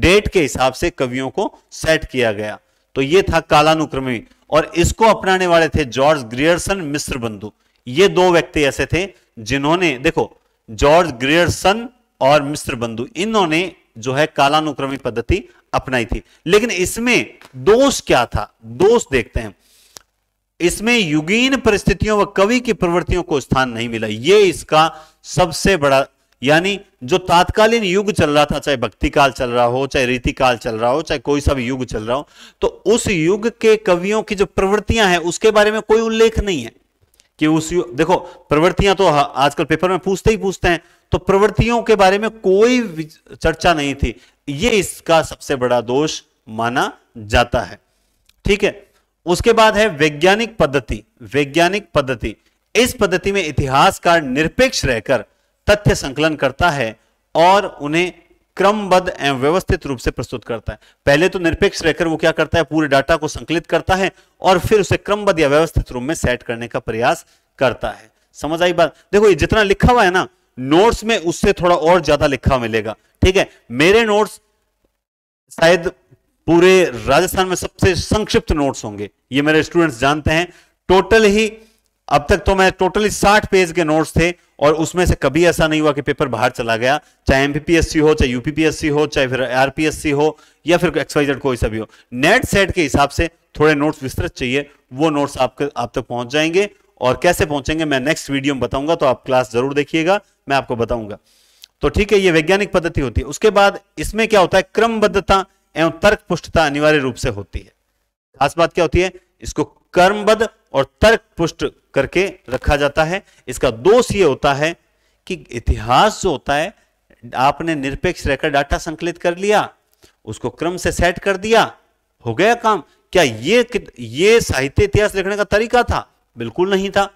डेट के हिसाब से कवियों को सेट किया गया तो ये था कालानुक्रमी और इसको अपनाने वाले थे जॉर्ज ग्रियर्सन मिश्र बंधु ये दो व्यक्ति ऐसे थे जिन्होंने देखो जॉर्ज ग्रियर्सन और मिश्र बंधु इन्होंने जो है कालानुक्रमिक पद्धति अपनाई थी लेकिन इसमें दोष क्या था दोष देखते हैं इसमें युगीन परिस्थितियों व कवि की प्रवृत्तियों को स्थान नहीं मिला यह इसका सबसे बड़ा यानी जो तात्कालीन युग चल रहा था चाहे भक्ति काल चल रहा हो चाहे रीति काल चल रहा हो चाहे कोई सा भी युग चल रहा हो तो उस युग के कवियों की जो प्रवृत्तियां हैं उसके बारे में कोई उल्लेख नहीं है कि उस देखो प्रवृत्तियां तो आजकल पेपर में पूछते ही पूछते हैं तो प्रवृत्तियों के बारे में कोई चर्चा नहीं थी ये इसका सबसे बड़ा दोष माना जाता है ठीक है उसके बाद है वैज्ञानिक पद्धति वैज्ञानिक पद्धति इस पद्धति में इतिहासकार निरपेक्ष रहकर तथ्य संकलन करता है और उन्हें क्रमबद्ध एवं व्यवस्थित रूप से प्रस्तुत करता है पहले तो निरपेक्ष रहकर वो क्या करता है पूरे डाटा को संकलित करता है और फिर उसे क्रमबद्ध या व्यवस्थित रूप में सेट करने का प्रयास करता है समझ आई बात देखो ये जितना लिखा हुआ है ना नोट्स में उससे थोड़ा और ज्यादा लिखा मिलेगा ठीक है मेरे नोट्स शायद पूरे राजस्थान में सबसे संक्षिप्त नोट्स होंगे ये मेरे स्टूडेंट्स जानते हैं टोटल ही अब तक तो मैं टोटली साठ पेज के नोट्स थे और उसमें से कभी ऐसा नहीं हुआ कि पेपर बाहर चला गया चाहे एमपीपीएससी हो चाहे यूपीपीएससी हो चाहे फिर आरपीएससी हो या फिर एक्सवाइजेड कोई सा भी हो नेट सेट के हिसाब से थोड़े नोट्स विस्तृत चाहिए वो नोट्स आपके आप तक पहुंच जाएंगे और कैसे पहुंचेंगे मैं नेक्स्ट वीडियो में बताऊंगा तो आप क्लास जरूर देखिएगा मैं आपको बताऊंगा तो ठीक है ये वैज्ञानिक पद्धति होती है उसके बाद इसमें क्या होता है क्रमबद्धता एवं तर्क पुष्टता अनिवार्य रूप से होती है खास बात क्या होती है इसको कर्मबद्ध और तर्क पुष्ट करके रखा जाता है इसका दोष ये होता है कि इतिहास जो होता है आपने निरपेक्ष रहकर डाटा संकलित कर लिया उसको क्रम से सेट कर दिया हो गया काम क्या ये ये साहित्य इतिहास लिखने का तरीका था बिल्कुल नहीं था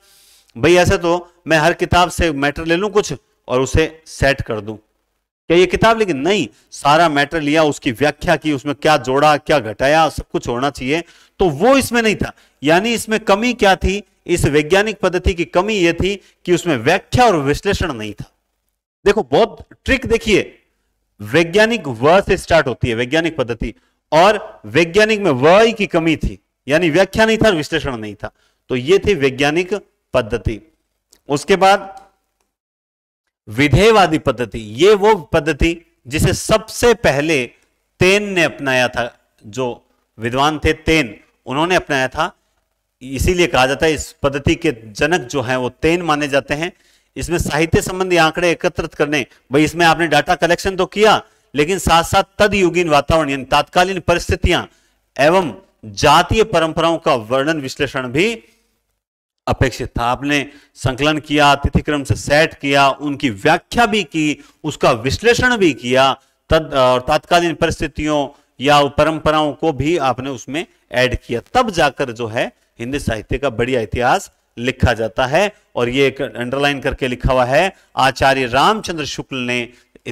भाई ऐसे तो मैं हर किताब से मैटर ले लूं कुछ और उसे सेट कर दूं क्या ये किताब लेकिन नहीं सारा मैटर लिया उसकी व्याख्या की उसमें क्या जोड़ा क्या घटाया सब कुछ होना चाहिए तो वो इसमें नहीं था यानी इसमें कमी क्या थी इस वैज्ञानिक पद्धति की कमी यह थी कि उसमें व्याख्या और विश्लेषण नहीं था देखो बहुत ट्रिक देखिए वैज्ञानिक व से स्टार्ट होती है वैज्ञानिक पद्धति और वैज्ञानिक में व की कमी थी यानी व्याख्या नहीं था विश्लेषण नहीं था तो ये थी वैज्ञानिक पद्धति उसके बाद विधेयवादी पद्धति ये वो पद्धति जिसे सबसे पहले तेन ने अपनाया था जो विद्वान थे तेन उन्होंने अपनाया था इसीलिए कहा जाता है इस पद्धति के जनक जो हैं वो तेन माने जाते हैं इसमें साहित्य संबंधी आंकड़े एकत्रित करने भाई इसमें आपने डाटा कलेक्शन तो किया लेकिन साथ साथ तदयुगीन वातावरण यानी तात्कालीन परिस्थितियां एवं जातीय परंपराओं का वर्णन विश्लेषण भी अपेक्षित था आपने संकलन किया तिथिक्रम से सेट किया उनकी व्याख्या भी की उसका विश्लेषण भी किया तद और तात्कालीन परिस्थितियों या परंपराओं को भी आपने उसमें ऐड किया तब जाकर जो है हिंदी साहित्य का बढ़िया इतिहास लिखा जाता है और ये एक अंडरलाइन करके लिखा हुआ है आचार्य रामचंद्र शुक्ल ने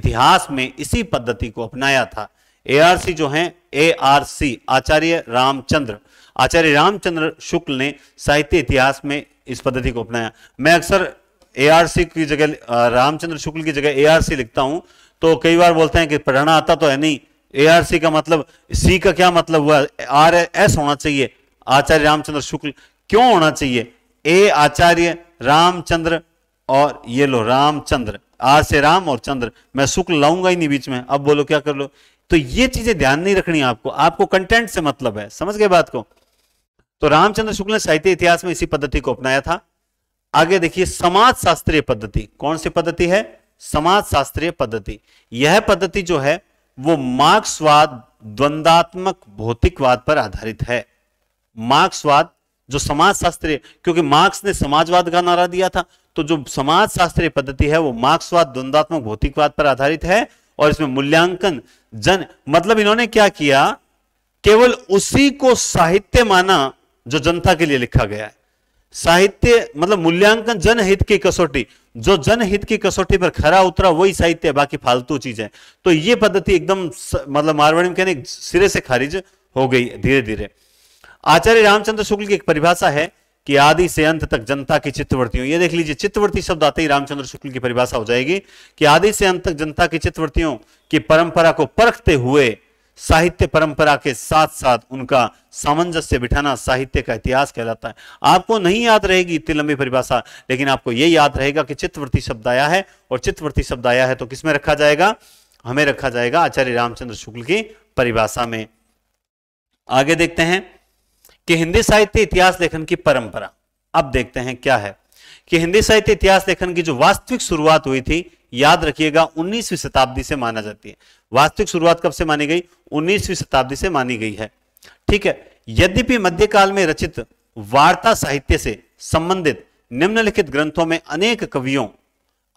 इतिहास में इसी पद्धति को अपनाया था एआरसी जो है एआरसी आचार्य रामचंद्र आचार्य रामचंद्र शुक्ल ने साहित्य इतिहास में इस पद्धति को अपनाया मैं अक्सर सी की जगह रामचंद्र शुक्ल की जगह एआरसी लिखता हूं तो कई बार बोलते हैं कि पढ़ना आता तो है नहीं सी का मतलब सी का क्या मतलब हुआ आर एस होना चाहिए आचार्य रामचंद्र शुक्ल क्यों होना चाहिए ए आचार्य रामचंद्र और ये लो रामचंद्र आर से राम और चंद्र मैं शुक्ल लाऊंगा ही नहीं बीच में अब बोलो क्या कर लो तो ये चीजें ध्यान नहीं रखनी आपको आपको कंटेंट से मतलब है समझ गए बात को तो रामचंद्र शुक्ल ने साहित्य इतिहास में इसी पद्धति को अपनाया था आगे देखिए समाज शास्त्रीय पद्धति कौन सी पद्धति है समाज शास्त्रीय पद्धति यह पद्धति जो है वो मार्क्सवाद द्वंदात्मक भौतिकवाद पर आधारित है मार्क्सवाद जो समाज शास्त्रीय क्योंकि मार्क्स ने समाजवाद का नारा दिया था तो जो समाज शास्त्रीय पद्धति है वो मार्क्सवाद द्वंदात्मक भौतिकवाद पर आधारित है और इसमें मूल्यांकन जन मतलब इन्होंने क्या किया केवल उसी को साहित्य माना जो जनता के लिए लिखा गया है साहित्य मतलब मूल्यांकन जनहित की कसौटी जो जनहित की कसौटी पर खरा उतरा वही साहित्य बाकी फालतू चीज है तो ये पद्धति एकदम मतलब मारवाड़ी में कहने सिरे से खारिज हो गई धीरे धीरे आचार्य रामचंद्र शुक्ल की एक परिभाषा है कि आदि से अंत तक जनता की चित्तवर्तियों ये देख लीजिए चित्तवर्ती शब्द आते ही रामचंद्र शुक्ल की परिभाषा हो जाएगी कि आदि से अंत तक जनता की चित्तवृत्तियों की परंपरा को परखते हुए साहित्य परंपरा के साथ साथ उनका सामंजस्य बिठाना साहित्य का इतिहास कहलाता है आपको नहीं याद रहेगी इतनी लंबी परिभाषा लेकिन आपको यह याद रहेगा कि चित्तवर्ती शब्द आया है और चित्तवर्ती शब्द आया है तो किसमें रखा जाएगा हमें रखा जाएगा आचार्य रामचंद्र शुक्ल की परिभाषा में आगे देखते हैं कि हिंदी साहित्य इतिहास लेखन की परंपरा अब देखते हैं क्या है कि हिंदी साहित्य इतिहास लेखन की जो वास्तविक शुरुआत हुई थी याद रखिएगा 19वीं शताब्दी से माना जाती है वास्तविक शुरुआत कब से मानी गई उन्नीसवीं शताब्दी से मानी गई है ठीक है यद्यपि मध्यकाल में रचित वार्ता साहित्य से संबंधित निम्नलिखित ग्रंथों में अनेक कवियों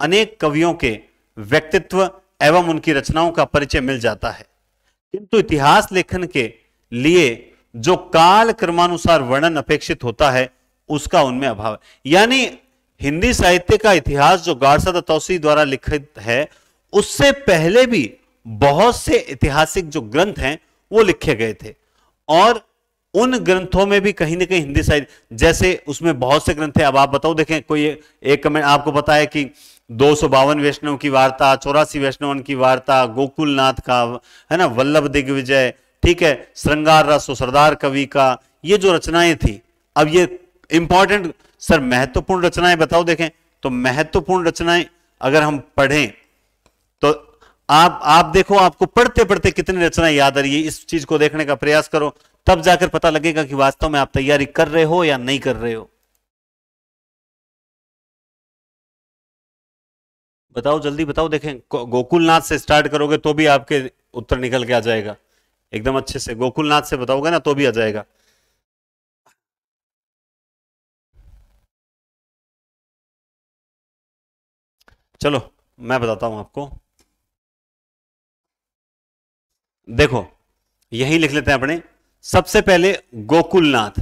अनेक कवियों के व्यक्तित्व एवं उनकी रचनाओं का परिचय मिल जाता है किंतु इतिहास लेखन के लिए जो काल क्रमानुसार वर्णन अपेक्षित होता है उसका उनमें अभाव है यानी हिंदी साहित्य का इतिहास जो गारसा द्वारा लिखित है उससे पहले भी बहुत से ऐतिहासिक जो ग्रंथ हैं वो लिखे गए थे और उन ग्रंथों में भी कहीं ना कहीं हिंदी साहित्य जैसे उसमें बहुत से ग्रंथ अब आप बताओ देखें कोई एक कमेंट आपको पता है कि दो सौ बावन वैष्णव की वार्ता चौरासी वैष्णवन की वार्ता गोकुलनाथ का है ना वल्लभ दिग्विजय ठीक है श्रृंगार रस सरदार कवि का ये जो रचनाएं थी अब ये इंपॉर्टेंट सर महत्वपूर्ण रचनाएं बताओ देखें तो महत्वपूर्ण रचनाएं अगर हम पढ़ें आप आप देखो आपको पढ़ते पढ़ते कितनी रचना याद आ रही है इस चीज को देखने का प्रयास करो तब जाकर पता लगेगा कि वास्तव में आप तैयारी कर रहे हो या नहीं कर रहे हो बताओ जल्दी बताओ देखें गोकुलनाथ से स्टार्ट करोगे तो भी आपके उत्तर निकल के आ जाएगा एकदम अच्छे से गोकुलनाथ से बताओगे ना तो भी आ जाएगा चलो मैं बताता हूं आपको देखो यही लिख लेते हैं अपने सबसे पहले गोकुलनाथ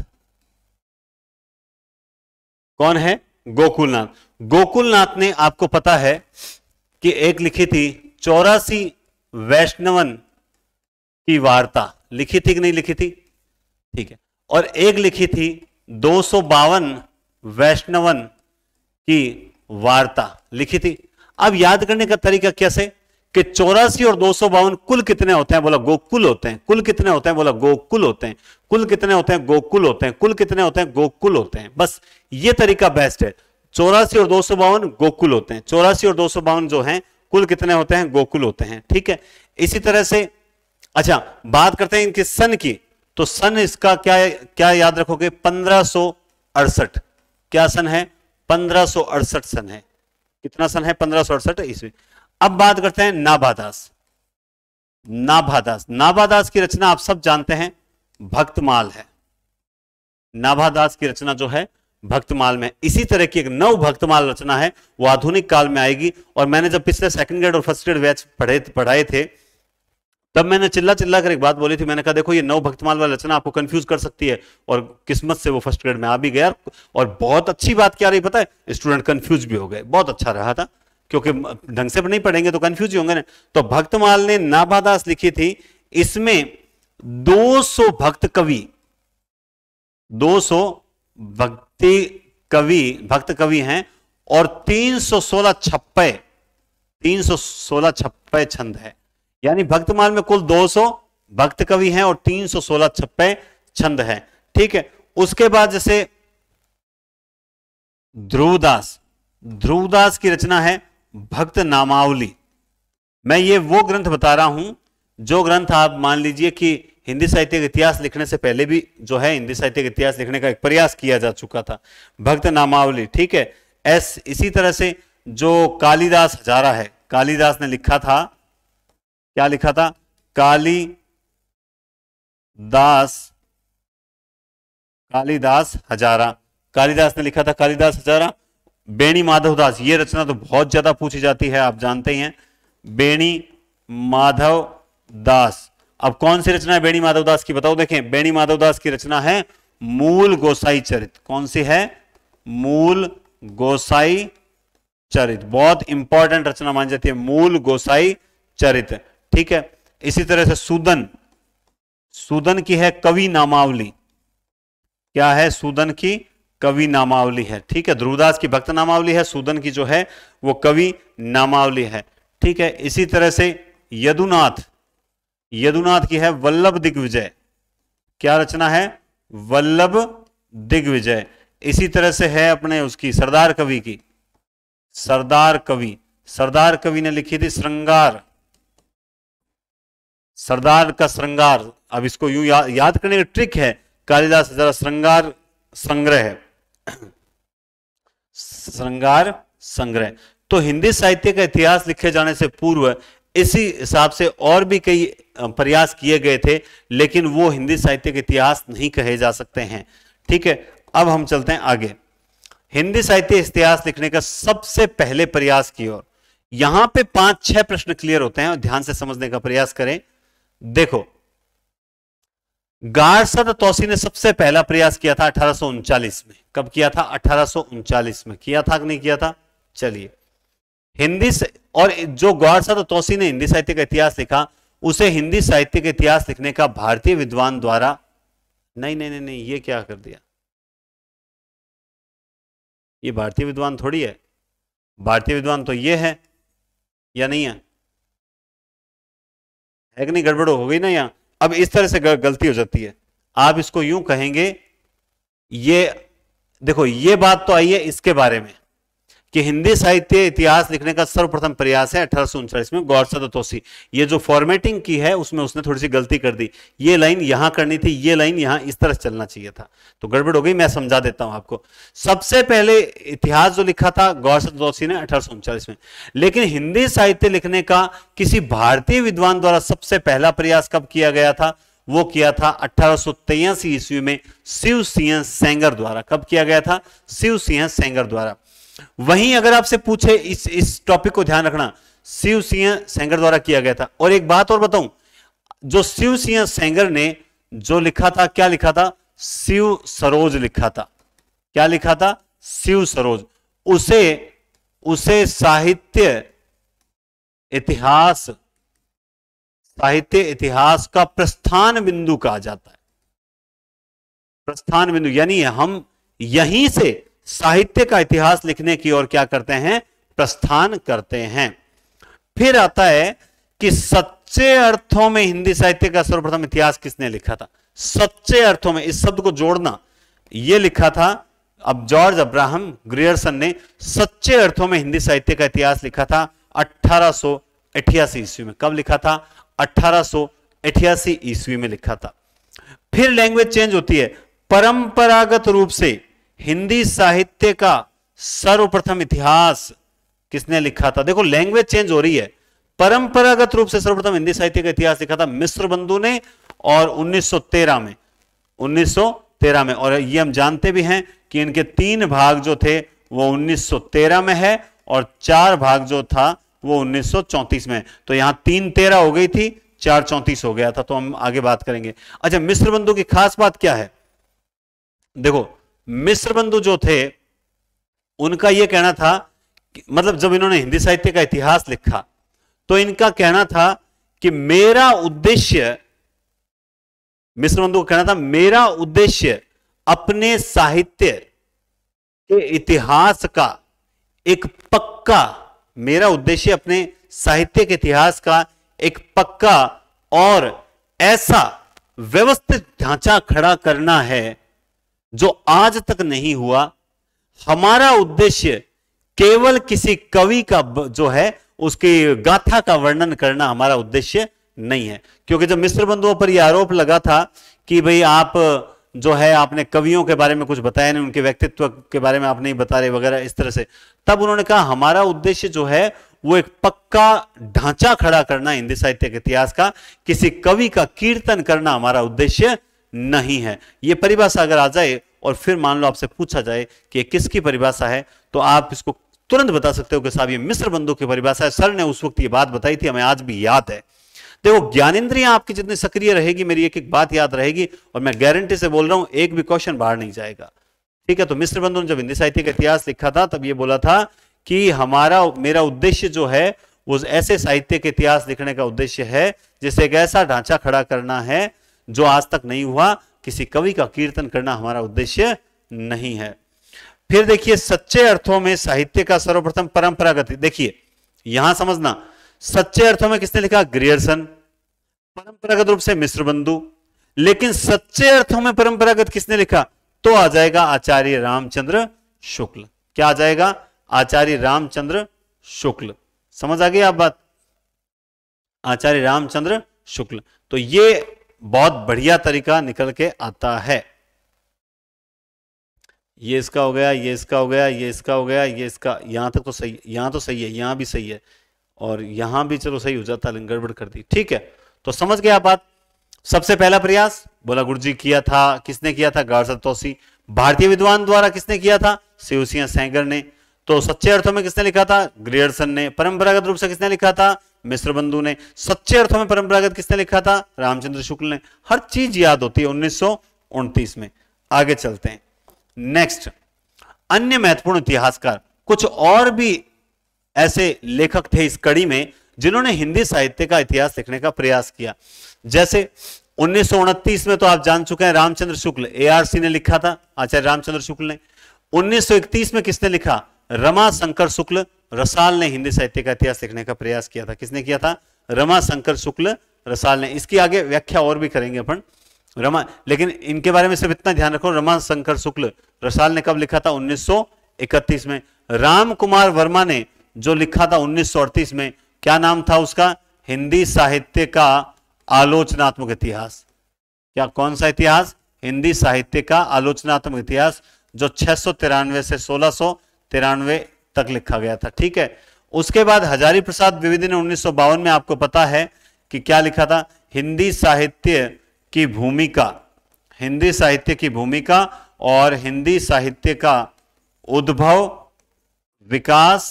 कौन है गोकुलनाथ गोकुलनाथ ने आपको पता है कि एक लिखी थी चौरासी वैष्णवन की वार्ता लिखी थी कि नहीं लिखी थी ठीक है और एक लिखी थी दो वैष्णवन की वार्ता लिखी थी अब याद करने का तरीका कैसे कि चौरासी और दो सौ बावन कुल कितने होते हैं बोला गोकुल होते हैं कुल कितने होते हैं बोला गोकुल होते हैं कुल कितने होते हैं गोकुल होते हैं कुल कितने होते हैं गोकुल होते हैं बस ये तरीका बेस्ट है चौरासी और दो सौ बावन गोकुल होते हैं चौरासी और दो सौ बावन जो है कुल कितने होते हैं गोकुल होते हैं ठीक है इसी तरह से अच्छा बात करते हैं इनके सन की तो सन इसका क्या क्या याद रखोगे पंद्रह अड़सठ क्या सन है पंद्रह अड़सठ सन है कितना सन है पंद्रह अड़सठ इसमें अब बात करते हैं नाभादास नाभादास नाभादास की रचना आप सब जानते हैं भक्तमाल है नाभादास की रचना जो है भक्तमाल में इसी तरह की एक नव भक्तमाल रचना है वो आधुनिक काल में आएगी और मैंने जब पिछले सेकंड ग्रेड और फर्स्ट ग्रेड बैच पढ़े पढ़ाए थे तब मैंने चिल्ला चिल्ला कर एक बात बोली थी मैंने कहा देखो ये नव भक्तमाल वाली रचना आपको कंफ्यूज कर सकती है और किस्मत से वो फर्स्ट ग्रेड में आ भी गया और बहुत अच्छी बात क्या रही पता है स्टूडेंट कंफ्यूज भी हो गए बहुत अच्छा रहा था क्योंकि ढंग से नहीं पढ़ेंगे तो कंफ्यूज होंगे ना तो भक्तमाल ने नाभादास लिखी थी इसमें 200 भक्त कवि 200 भक्ति कवि भक्त कवि हैं और 316 छप्पे तीन छप्पे छंद है यानी भक्तमाल में कुल 200 भक्त कवि हैं और 316 छप्पे छंद है ठीक है उसके बाद जैसे ध्रुवदास ध्रुवदास की रचना है भक्त नामावली मैं ये वो ग्रंथ बता रहा हूं जो ग्रंथ आप मान लीजिए कि हिंदी साहित्य का इतिहास लिखने से पहले भी जो है हिंदी साहित्य का इतिहास लिखने का एक प्रयास किया जा चुका था भक्त नामावली ठीक है एस इसी तरह से जो कालिदास हजारा है कालिदास ने लिखा था क्या लिखा था काली दास कालिदास हजारा कालिदास ने लिखा था कालिदास हजारा बेणी माधवदास ये रचना तो बहुत ज्यादा पूछी जाती है आप जानते ही हैं बेणी माधव दास अब कौन सी रचना है बेणी माधव दास की बताओ देखें बेणी माधव दास की रचना है मूल गोसाई चरित कौन सी है मूल गोसाई चरित बहुत इंपॉर्टेंट रचना मानी जाती है मूल गोसाई चरित ठीक है इसी तरह से सुदन सुदन की है कवि नामावली क्या है सुदन की कवि नामावली है ठीक है ध्रुवदास की भक्त नामावली है सूदन की जो है वो कवि नामावली है ठीक है इसी तरह से यदुनाथ यदुनाथ की है वल्लभ दिग्विजय क्या रचना है वल्लभ दिग्विजय इसी तरह से है अपने उसकी सरदार कवि की सरदार कवि सरदार कवि ने लिखी थी श्रृंगार सरदार का श्रृंगार अब इसको यूं या, याद करने का ट्रिक है कालिदास जरा श्रृंगार संग्रह है श्रृंगार संग्रह तो हिंदी साहित्य का इतिहास लिखे जाने से पूर्व इसी हिसाब से और भी कई प्रयास किए गए थे लेकिन वो हिंदी साहित्य के इतिहास नहीं कहे जा सकते हैं ठीक है अब हम चलते हैं आगे हिंदी साहित्य इतिहास लिखने का सबसे पहले प्रयास की ओर यहां पे पांच छह प्रश्न क्लियर होते हैं और ध्यान से समझने का प्रयास करें देखो गारसद तोसी ने सबसे पहला प्रयास किया था अठारह में कब किया था अठारह में किया था कि नहीं किया था चलिए हिंदी से और जो गौरसद तोसी ने हिंदी साहित्य का इतिहास लिखा उसे हिंदी साहित्य का इतिहास लिखने का भारतीय विद्वान द्वारा नहीं नहीं नहीं नहीं ये क्या कर दिया ये भारतीय विद्वान थोड़ी है भारतीय विद्वान तो ये है या नहीं है, है कि नहीं गड़बड़ हो गई ना यहां अब इस तरह से गलती हो जाती है आप इसको यूं कहेंगे ये देखो ये बात तो आई है इसके बारे में कि हिंदी साहित्य इतिहास लिखने का सर्वप्रथम प्रयास है अठारह में गौरसद तोसी ये जो फॉर्मेटिंग की है उसमें उसने थोड़ी सी गलती कर दी ये लाइन यहां करनी थी ये लाइन यहां इस तरह चलना चाहिए था तो गड़बड़ हो गई मैं समझा देता हूं आपको सबसे पहले इतिहास जो लिखा था गौरसद तोसी ने अठारह में लेकिन हिंदी साहित्य लिखने का किसी भारतीय विद्वान द्वारा सबसे पहला प्रयास कब किया गया था वो किया था अठारह ईस्वी में शिव सिंह सेंगर द्वारा कब किया गया था शिव सिंह सेंगर द्वारा वहीं अगर आपसे पूछे इस इस टॉपिक को ध्यान रखना शिव सिंह सेंगर द्वारा किया गया था और एक बात और बताऊं जो शिव सिंह सेंगर ने जो लिखा था क्या लिखा था शिव सरोज लिखा था क्या लिखा था शिव सरोज उसे उसे साहित्य इतिहास साहित्य इतिहास का प्रस्थान बिंदु कहा जाता है प्रस्थान बिंदु यानी हम यहीं से साहित्य का इतिहास लिखने की ओर क्या करते हैं प्रस्थान करते हैं फिर आता है कि सच्चे अर्थों में हिंदी साहित्य का सर्वप्रथम इतिहास किसने लिखा था सच्चे अर्थों में इस शब्द को जोड़ना यह लिखा था अब जॉर्ज अब्राहम ग्रियर्सन ने सच्चे अर्थों में हिंदी साहित्य का इतिहास लिखा था अठारह ईस्वी में कब लिखा था अठारह ईस्वी में लिखा था फिर लैंग्वेज चेंज होती है परंपरागत रूप से हिंदी साहित्य का सर्वप्रथम इतिहास किसने लिखा था देखो लैंग्वेज चेंज हो रही है परंपरागत रूप से सर्वप्रथम हिंदी साहित्य का इतिहास लिखा था मिश्र बंधु ने और 1913 में 1913 में और ये हम जानते भी हैं कि इनके तीन भाग जो थे वो 1913 में है और चार भाग जो था वो 1934 में तो यहां तीन तेरह हो गई थी चार चौंतीस हो गया था तो हम आगे बात करेंगे अच्छा मिश्र बंधु की खास बात क्या है देखो मिस्र बंधु जो थे उनका यह कहना था मतलब जब इन्होंने हिंदी साहित्य का इतिहास लिखा तो इनका कहना था कि मेरा उद्देश्य मिस्र बंधु का कहना था मेरा उद्देश्य अपने साहित्य के इतिहास का एक पक्का मेरा उद्देश्य अपने साहित्य के इतिहास का एक पक्का और ऐसा व्यवस्थित ढांचा खड़ा करना है जो आज तक नहीं हुआ हमारा उद्देश्य केवल किसी कवि का जो है उसकी गाथा का वर्णन करना हमारा उद्देश्य नहीं है क्योंकि जब मिस्र बंधुओं पर यह आरोप लगा था कि भाई आप जो है आपने कवियों के बारे में कुछ बताया नहीं उनके व्यक्तित्व के बारे में आप नहीं बता रहे वगैरह इस तरह से तब उन्होंने कहा हमारा उद्देश्य जो है वो एक पक्का ढांचा खड़ा करना हिंदी साहित्य के इतिहास का किसी कवि का कीर्तन करना हमारा उद्देश्य नहीं है ये परिभाषा अगर आ जाए और फिर मान लो आपसे पूछा जाए कि किसकी परिभाषा है तो आप इसको तुरंत बता सकते हो कि साहब ये मिस्र बंधु की परिभाषा है सर ने उस वक्त ये बात बताई थी हमें आज भी याद है देखो ज्ञानेन्द्रियां आपकी जितनी सक्रिय रहेगी मेरी एक एक बात याद रहेगी और मैं गारंटी से बोल रहा हूं एक भी क्वेश्चन बाहर नहीं जाएगा ठीक है तो मिस्र बंधु ने जब हिंदी साहित्य का इतिहास लिखा था तब ये बोला था कि हमारा मेरा उद्देश्य जो है वो ऐसे साहित्य के इतिहास लिखने का उद्देश्य है जिसे एक ऐसा ढांचा खड़ा करना है जो आज तक नहीं हुआ किसी कवि का कीर्तन करना हमारा उद्देश्य नहीं है फिर देखिए सच्चे अर्थों में साहित्य का सर्वप्रथम परंपरागत देखिए यहां समझना सच्चे अर्थों में किसने लिखा ग्रियर्सन परंपरागत रूप से मिश्र बंधु लेकिन सच्चे अर्थों में परंपरागत किसने लिखा तो आ जाएगा आचार्य रामचंद्र शुक्ल क्या आ जाएगा आचार्य रामचंद्र शुक्ल समझ आ गई आप बात आचार्य रामचंद्र शुक्ल तो ये बहुत बढ़िया तरीका निकल के आता है ये इसका हो गया ये इसका हो गया ये इसका हो गया ये इसका यहां तक तो सही यहां तो सही है यहां भी सही है और यहां भी चलो सही हो जाता लेकिन गड़बड़ कर दी ठीक है तो समझ गया बात सबसे पहला प्रयास बोला गुरु जी किया था किसने किया था गारसद तोसी भारतीय विद्वान द्वारा किसने किया था सेवसिया सेंगर ने तो सच्चे अर्थों में किसने लिखा था ग्रेयरसन ने परंपरागत रूप से किसने लिखा था मिश्र बंधु ने सच्चे अर्थों में परंपरागत किसने लिखा था रामचंद्र शुक्ल ने हर चीज याद होती है उन्नीस में आगे चलते हैं नेक्स्ट अन्य महत्वपूर्ण इतिहासकार कुछ और भी ऐसे लेखक थे इस कड़ी में जिन्होंने हिंदी साहित्य का इतिहास लिखने का प्रयास किया जैसे उन्नीस में तो आप जान चुके हैं रामचंद्र शुक्ल ए ने लिखा था आचार्य रामचंद्र शुक्ल ने 1931 में किसने लिखा रमा शंकर शुक्ल रसाल ने हिंदी साहित्य का इतिहास लिखने का प्रयास किया था किसने किया था रमा शंकर शुक्ल रसाल ने इसकी आगे व्याख्या और भी करेंगे अपन रमा लेकिन इनके बारे में सिर्फ इतना ध्यान रखो रमा शंकर शुक्ल रसाल ने कब लिखा था 1931 में राम कुमार वर्मा ने जो लिखा था उन्नीस में क्या नाम था उसका हिंदी साहित्य का आलोचनात्मक इतिहास क्या कौन सा इतिहास हिंदी साहित्य का आलोचनात्मक इतिहास जो छह से सोलह सो तिरानवे तक लिखा गया था ठीक है उसके बाद हजारी प्रसाद द्विवेदी ने उन्नीस में आपको पता है कि क्या लिखा था हिंदी साहित्य की भूमिका हिंदी साहित्य की भूमिका और हिंदी साहित्य का उद्भव विकास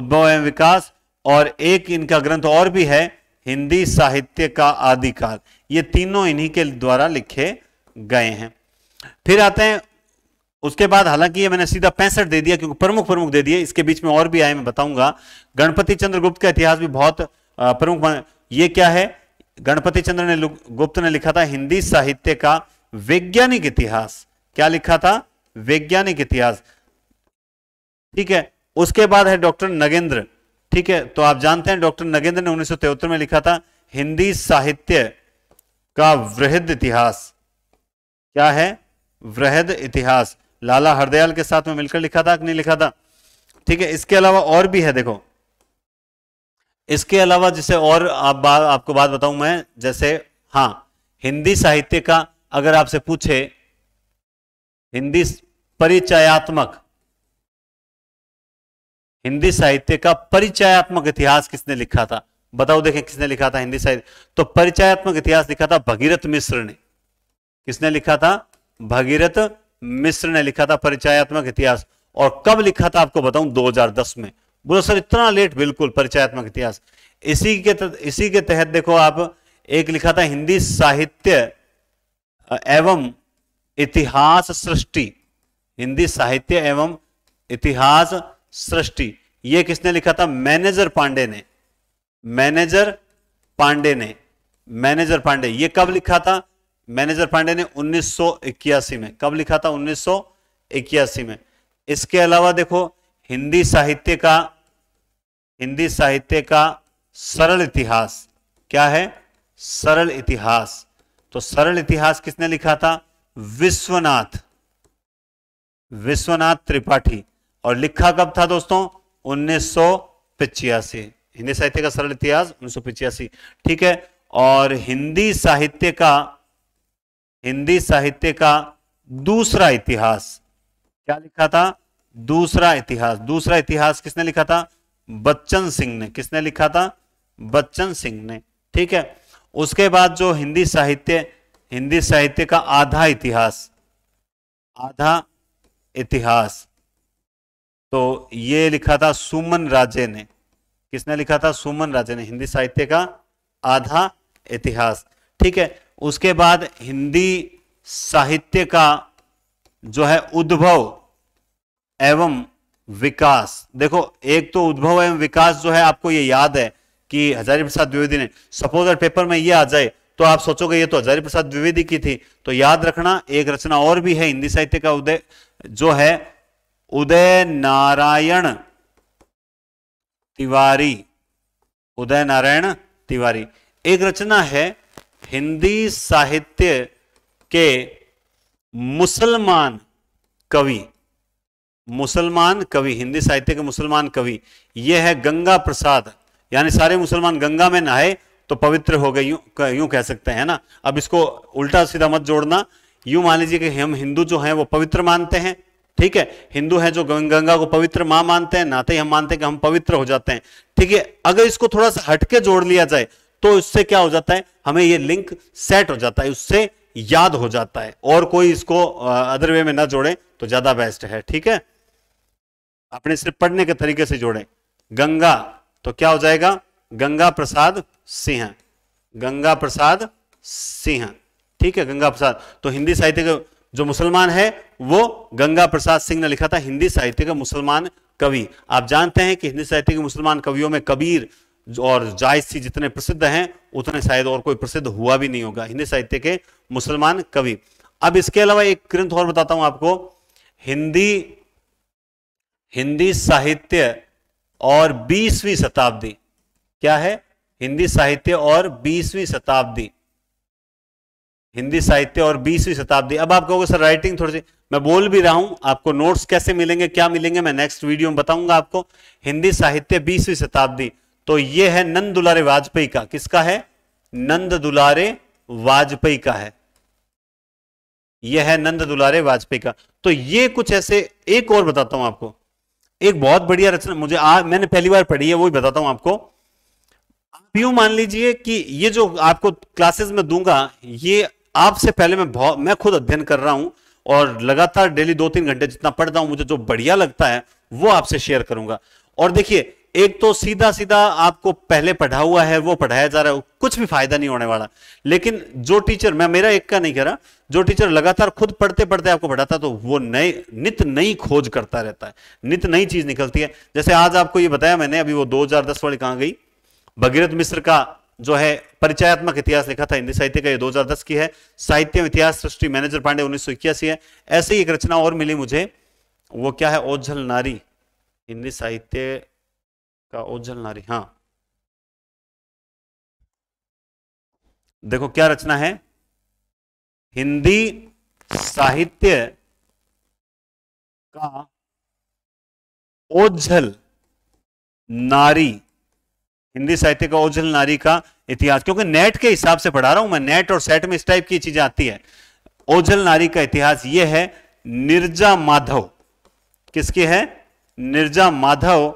उद्भव एवं विकास और एक इनका ग्रंथ और भी है हिंदी साहित्य का आदिकाल ये तीनों इन्हीं के द्वारा लिखे गए हैं फिर आते हैं उसके बाद हालांकि ये मैंने सीधा पैंसठ दे दिया क्योंकि प्रमुख प्रमुख दे दिए इसके बीच में और भी आए मैं बताऊंगा गणपति चंद्रगुप्त का इतिहास भी बहुत प्रमुख ये क्या है गणपति चंद्र ने गुप्त ने लिखा था हिंदी साहित्य का वैज्ञानिक इतिहास क्या लिखा था वैज्ञानिक इतिहास ठीक है उसके बाद है डॉक्टर नगेंद्र ठीक है तो आप जानते हैं डॉक्टर नगेंद्र ने उन्नीस में लिखा था हिंदी साहित्य का वृहद इतिहास क्या है वृहद इतिहास लाला हरदयाल के साथ में मिलकर लिखा था कि नहीं लिखा था ठीक है इसके अलावा और भी है देखो इसके अलावा जैसे और आप बा, आपको बात बताऊं मैं जैसे हाँ हिंदी साहित्य का अगर आपसे पूछे हिंदी परिचयात्मक हिंदी साहित्य का परिचयात्मक इतिहास किसने लिखा था बताओ देखें किसने लिखा था हिंदी साहित्य तो परिचयात्मक इतिहास लिखा था भगीरथ मिश्र ने किसने लिखा था भगीरथ मिश्र ने लिखा था परिचयात्मक इतिहास और कब लिखा था आपको बताऊं 2010 में बोलो सर इतना लेट बिल्कुल परिचयात्मक इतिहास इसी के इसी के तहत देखो आप एक लिखा था हिंदी साहित्य एवं इतिहास सृष्टि हिंदी साहित्य एवं इतिहास सृष्टि यह किसने लिखा था मैनेजर पांडे ने मैनेजर पांडे ने मैनेजर पांडे ये कब लिखा था मैनेजर पांडे ने उन्नीस में कब लिखा था उन्नीस में इसके अलावा देखो हिंदी साहित्य का हिंदी साहित्य का सरल इतिहास क्या है सरल इतिहास तो सरल इतिहास किसने लिखा था विश्वनाथ विश्वनाथ त्रिपाठी और लिखा कब था दोस्तों उन्नीस हिंदी साहित्य का सरल इतिहास उन्नीस ठीक है और हिंदी साहित्य का हिंदी साहित्य का दूसरा इतिहास क्या लिखा था दूसरा इतिहास दूसरा इतिहास किसने लिखा था बच्चन सिंह ने किसने लिखा था बच्चन सिंह ने ठीक है उसके बाद जो हिंदी साहित्य हिंदी साहित्य का आधा इतिहास आधा इतिहास तो ये लिखा था सुमन राजे ने किसने लिखा था सुमन राजे ने हिंदी साहित्य का आधा इतिहास ठीक है उसके बाद हिंदी साहित्य का जो है उद्भव एवं विकास देखो एक तो उद्भव एवं विकास जो है आपको ये याद है कि हजारी प्रसाद द्विवेदी ने सपोज अगर पेपर में ये आ जाए तो आप सोचोगे ये तो हजारी प्रसाद द्विवेदी की थी तो याद रखना एक रचना और भी है हिंदी साहित्य का उदय जो है उदय नारायण तिवारी उदय नारायण तिवारी एक रचना है हिंदी साहित्य के मुसलमान कवि मुसलमान कवि हिंदी साहित्य के मुसलमान कवि यह है गंगा प्रसाद यानी सारे मुसलमान गंगा में नहाए तो पवित्र हो गए यूं यूं कह सकते हैं ना अब इसको उल्टा सीधा मत जोड़ना यूं मान लीजिए कि हम हिंदू जो हैं वो पवित्र मानते हैं ठीक है हिंदू हैं जो गंगा को पवित्र मां मानते हैं नाते ही हम मानते हैं कि हम पवित्र हो जाते हैं ठीक है अगर इसको थोड़ा सा हटके जोड़ लिया जाए तो इससे क्या हो जाता है हमें ये लिंक सेट हो जाता है उससे याद हो जाता है और कोई इसको अदर वे में ना जोड़े तो ज्यादा बेस्ट है ठीक है अपने सिर्फ पढ़ने के तरीके से जोड़े गंगा तो क्या हो जाएगा गंगा प्रसाद सिंह गंगा प्रसाद सिंह ठीक है गंगा प्रसाद तो हिंदी साहित्य का जो मुसलमान है वो गंगा प्रसाद सिंह ने लिखा था हिंदी साहित्य का मुसलमान कवि आप जानते हैं कि हिंदी साहित्य के मुसलमान कवियों में कबीर और जायज सी जितने प्रसिद्ध हैं उतने शायद और कोई प्रसिद्ध हुआ भी नहीं होगा हिंदी साहित्य के मुसलमान कवि अब इसके अलावा एक ग्रंथ और बताता हूं आपको हिंदी हिंदी साहित्य और 20वीं शताब्दी क्या है हिंदी साहित्य और 20वीं शताब्दी हिंदी साहित्य और 20वीं शताब्दी अब आप कहोगे सर राइटिंग थोड़ी सी मैं बोल भी रहा हूं आपको नोट्स कैसे मिलेंगे क्या मिलेंगे मैं नेक्स्ट वीडियो में बताऊंगा आपको हिंदी साहित्य 20वीं शताब्दी तो ये है नंद दुलारे वाजपेयी का किसका है नंद दुलारे वाजपेयी का है यह है नंद दुलारे वाजपेयी का तो ये कुछ ऐसे एक और बताता हूं आपको एक बहुत बढ़िया रचना मुझे आ, मैंने पहली बार पढ़ी है वो ही बताता हूं आपको आप यू मान लीजिए कि ये जो आपको क्लासेस में दूंगा ये आपसे पहले मैं बहुत मैं खुद अध्ययन कर रहा हूं और लगातार डेली दो तीन घंटे जितना पढ़ता हूं मुझे जो बढ़िया लगता है वो आपसे शेयर करूंगा और देखिए एक तो सीधा सीधा आपको पहले पढ़ा हुआ है वो पढ़ाया जा रहा है कुछ भी फायदा नहीं होने वाला लेकिन जो टीचर मैं मेरा एक का नहीं कह रहा जो टीचर लगातार खुद पढ़ते पढ़ते आपको पढ़ाता तो वो नए नित नई खोज करता रहता है नित नई चीज निकलती है जैसे आज आपको ये बताया मैंने अभी वो 2010 वाली कहां गई भगीरथ मिश्र का जो है परिचयात्मक इतिहास लिखा था हिंदी साहित्य का ये 2010 की है साहित्य इतिहास सृष्टि मैनेजर पांडे उन्नीस है ऐसी एक रचना और मिली मुझे वो क्या है ओझल नारी हिंदी साहित्य का ओझल नारी हाँ देखो क्या रचना है हिंदी साहित्य का ओझल नारी हिंदी साहित्य का ओझल नारी का इतिहास क्योंकि नेट के हिसाब से पढ़ा रहा हूं मैं नेट और सेट में इस टाइप की चीजें आती है ओझल नारी का इतिहास यह है निर्जा माधव किसकी है निर्जा माधव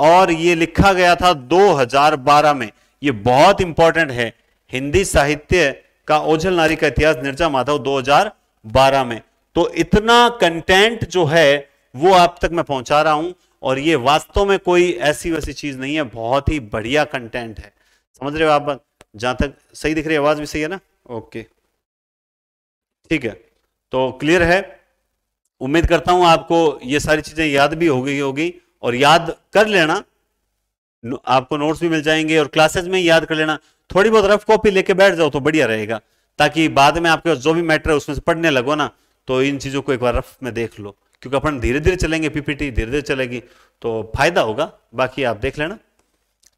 और ये लिखा गया था 2012 में ये बहुत इंपॉर्टेंट है हिंदी साहित्य का ओझल नारी का इतिहास निर्जा माधव 2012 में तो इतना कंटेंट जो है वो आप तक मैं पहुंचा रहा हूं और ये वास्तव में कोई ऐसी वैसी चीज नहीं है बहुत ही बढ़िया कंटेंट है समझ रहे हो आप जहां तक सही दिख रही आवाज भी सही है ना ओके ठीक है तो क्लियर है उम्मीद करता हूं आपको ये सारी चीजें याद भी हो गई होगी और याद कर लेना आपको नोट्स भी मिल जाएंगे और क्लासेज में याद कर लेना थोड़ी बहुत रफ कॉपी लेके बैठ जाओ तो बढ़िया रहेगा ताकि बाद में आपके जो भी मैटर है उसमें से पढ़ने लगो ना तो इन चीज़ों को एक बार रफ में देख लो क्योंकि अपन धीरे धीरे चलेंगे पीपीटी धीरे धीरे चलेगी तो फायदा होगा बाकी आप देख लेना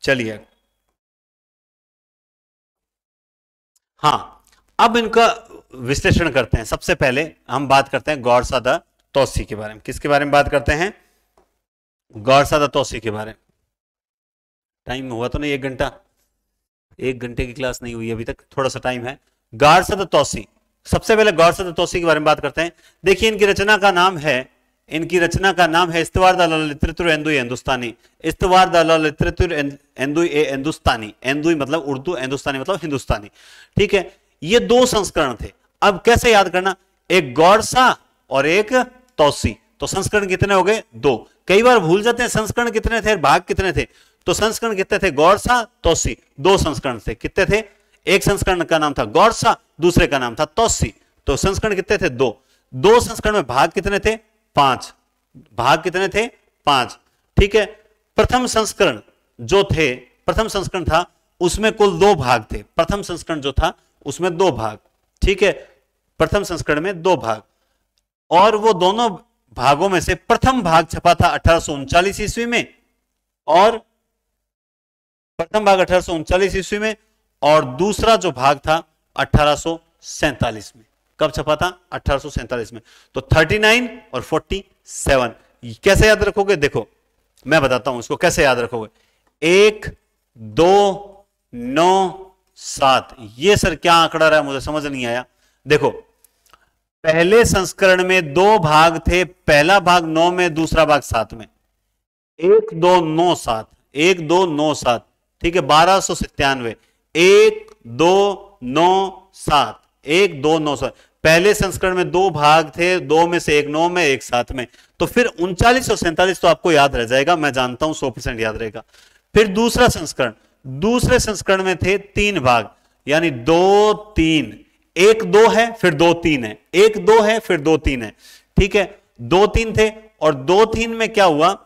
चलिए हाँ अब इनका विश्लेषण करते हैं सबसे पहले हम बात करते हैं गौर सादा तोसी के बारे में किसके बारे में बात करते हैं गौर गौरसादा तोसी के बारे में टाइम हुआ तो नहीं एक घंटा एक घंटे की क्लास नहीं हुई अभी तक थोड़ा सा टाइम है गौरसद तोसी सबसे पहले गौरसद तोसी के बारे में बात करते हैं देखिए इनकी रचना का नाम है इनकी रचना का नाम है इस्तवार लिटरेचर एंदुई हिंदुस्तानी इस्तवार द एंदुई ए हिंदुस्तानी एंदुई मतलब उर्दू हिंदुस्तानी मतलब हिंदुस्तानी ठीक है ये दो संस्करण थे अब कैसे याद करना एक गौरसा और एक तोसी तो संस्करण कितने हो गए दो कई बार भूल जाते हैं संस्करण कितने थे भाग कितने थे तो संस्करण कितने थे गौरसा तोसी दो संस्करण थे कितने थे एक संस्करण का नाम था गौरसा दूसरे का नाम था तोसी तो संस्करण कितने थे दो दो संस्करण में भाग कितने थे पांच भाग कितने थे पांच ठीक है प्रथम संस्करण जो थे प्रथम संस्करण था उसमें कुल दो भाग थे प्रथम संस्करण जो था उसमें दो भाग ठीक है प्रथम संस्करण में दो भाग और वो दोनों भागों में से प्रथम भाग छपा था अठारह ईस्वी में और प्रथम भाग अठारह ईस्वी में और दूसरा जो भाग था अठारह में कब छपा था अठारह में तो 39 और 47 कैसे याद रखोगे देखो मैं बताता हूं इसको कैसे याद रखोगे एक दो नौ सात ये सर क्या आंकड़ा रहा है मुझे समझ नहीं आया देखो पहले संस्करण में दो भाग थे पहला भाग नौ में दूसरा भाग सात में एक दो नौ सात एक दो नौ सात ठीक है बारह सो सत्तानवे एक दो नौ सात एक दो नौ सात पहले संस्करण में दो भाग थे दो में से एक नौ में एक साथ में तो फिर उनचालीस और सैंतालीस तो आपको याद रह जाएगा मैं जानता हूं सौ परसेंट याद रहेगा फिर दूसरा संस्करण दूसरे संस्करण में थे तीन भाग यानी दो तीन एक दो है फिर दो तीन है एक दो है फिर दो तीन है ठीक है दो तीन थे और दो तीन में क्या हुआ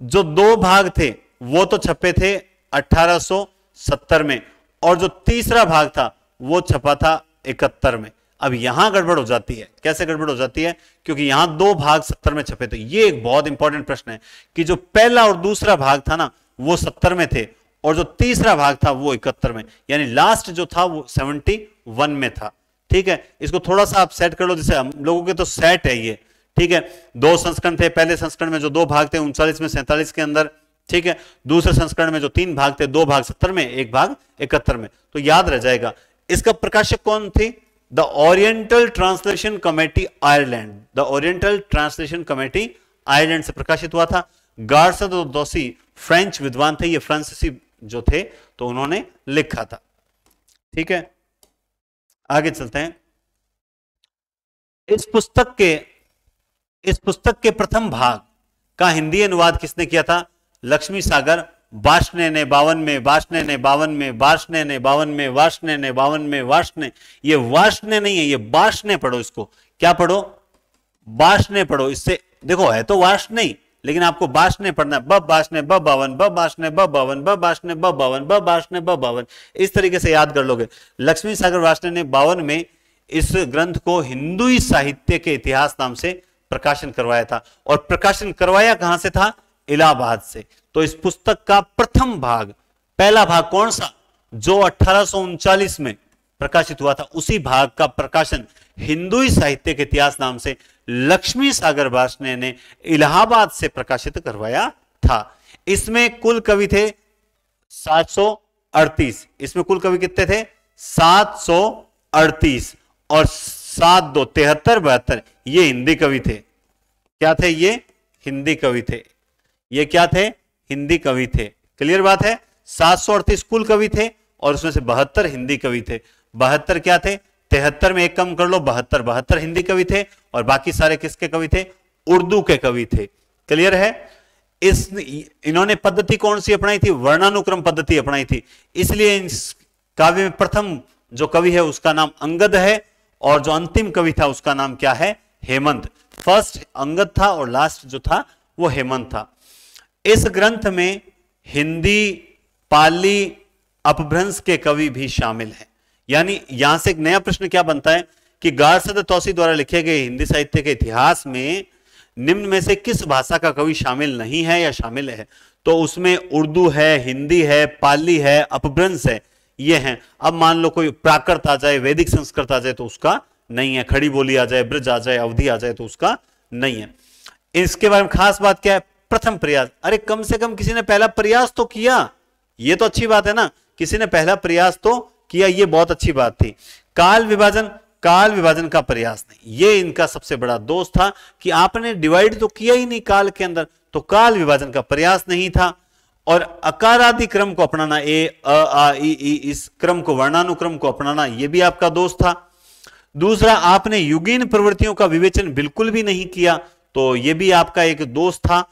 जो दो भाग थे वो तो छपे थे 1870 में और जो तीसरा भाग था वो छपा था इकहत्तर में अब यहां गड़बड़ हो जाती है कैसे गड़बड़ हो जाती है क्योंकि यहां दो भाग सत्तर में छपे थे ये एक बहुत इंपॉर्टेंट प्रश्न है कि जो पहला और दूसरा भाग था ना वो सत्तर में थे और जो तीसरा भाग था वो इकहत्तर में यानी लास्ट जो था वो सेवेंटी वन में था ठीक है इसको थोड़ा सा आप सेट कर लो जैसे हम लोगों के तो सेट है ये ठीक है दो संस्करण थे पहले संस्करण में जो दो भाग थे उनचालीस में सैंतालीस के अंदर ठीक है दूसरे संस्करण में जो तीन भाग थे दो भाग सत्तर में एक भाग इकहत्तर में तो याद रह जाएगा इसका प्रकाशक कौन थी the Oriental Translation Committee Ireland the Oriental Translation Committee Ireland से प्रकाशित हुआ था गार्सद और दोसी फ्रेंच विद्वान थे ये फ्रांसीसी जो थे तो उन्होंने लिखा था ठीक है आगे चलते हैं इस पुस्तक के इस पुस्तक के प्रथम भाग का हिंदी अनुवाद किसने किया था लक्ष्मी सागर वाष्णे ने बावन में वाष्णे ने बावन में वाष्णे ने बावन में वाष्णे ने बावन में ने ये वार्षण नहीं है ये वाष्णे पढ़ो इसको क्या पढ़ो वाष्णे पढ़ो इससे देखो है तो वार्ष नहीं लेकिन आपको बासने पढ़ना बब बासने ब बावन बब बासने ब बावन बब बासने ब बावन बब बासने ब बावन इस तरीके से याद कर लोगे लक्ष्मी सागर वासने ने बावन में इस ग्रंथ को हिंदू साहित्य के इतिहास नाम से प्रकाशन करवाया था और प्रकाशन करवाया कहां से था इलाहाबाद से तो इस पुस्तक का प्रथम भाग पहला भाग कौन सा जो अठारह में प्रकाशित हुआ था उसी भाग का प्रकाशन हिंदू साहित्य के इतिहास नाम से लक्ष्मी सागर भाषणे ने इलाहाबाद से प्रकाशित करवाया था इसमें कुल कवि थे 738 इसमें कुल कवि कितने थे 738 और सात दो तिहत्तर बहत्तर ये हिंदी कवि थे क्या थे ये हिंदी कवि थे ये क्या थे हिंदी कवि थे क्लियर बात है सात सौ अड़तीस कुल कवि थे और उसमें से बहत्तर हिंदी कवि थे बहत्तर क्या थे तिहत्तर में एक कम कर लो बहत्तर बहत्तर हिंदी कवि थे और बाकी सारे किसके कवि थे उर्दू के कवि थे क्लियर है इस इन्होंने पद्धति कौन सी अपनाई थी वर्णानुक्रम पद्धति अपनाई थी इसलिए इस काव्य में प्रथम जो कवि है उसका नाम अंगद है और जो अंतिम कवि था उसका नाम क्या है हेमंत फर्स्ट अंगद था और लास्ट जो था वो हेमंत था इस ग्रंथ में हिंदी पाली अपभ्रंश के कवि भी शामिल है यानी यहां से एक नया प्रश्न क्या बनता है कि गारसद तौसी द्वारा लिखे गए हिंदी साहित्य के इतिहास में निम्न में से किस भाषा का कवि शामिल नहीं है या शामिल है तो उसमें उर्दू है हिंदी है पाली है अपभ्रंश है ये हैं अब मान लो कोई प्राकृत आ जाए वैदिक संस्कृत आ जाए तो उसका नहीं है खड़ी बोली आ जाए ब्रज आ जाए अवधि आ जाए तो उसका नहीं है इसके बारे में खास बात क्या है प्रथम प्रयास अरे कम से कम किसी ने पहला प्रयास तो किया ये तो अच्छी बात है ना किसी ने पहला प्रयास तो किया ये बहुत अच्छी बात थी काल विभाजन काल विभाजन का प्रयास नहीं ये इनका सबसे बड़ा दोष था कि आपने डिवाइड तो किया ही नहीं काल के अंदर तो काल विभाजन का प्रयास नहीं था और अकारादि क्रम को अपनाना ए अ आ ई ई इस क्रम को वर्णानुक्रम को अपनाना यह भी आपका दोष था दूसरा आपने युगीन प्रवृत्तियों का विवेचन बिल्कुल भी नहीं किया तो यह भी आपका एक दोष था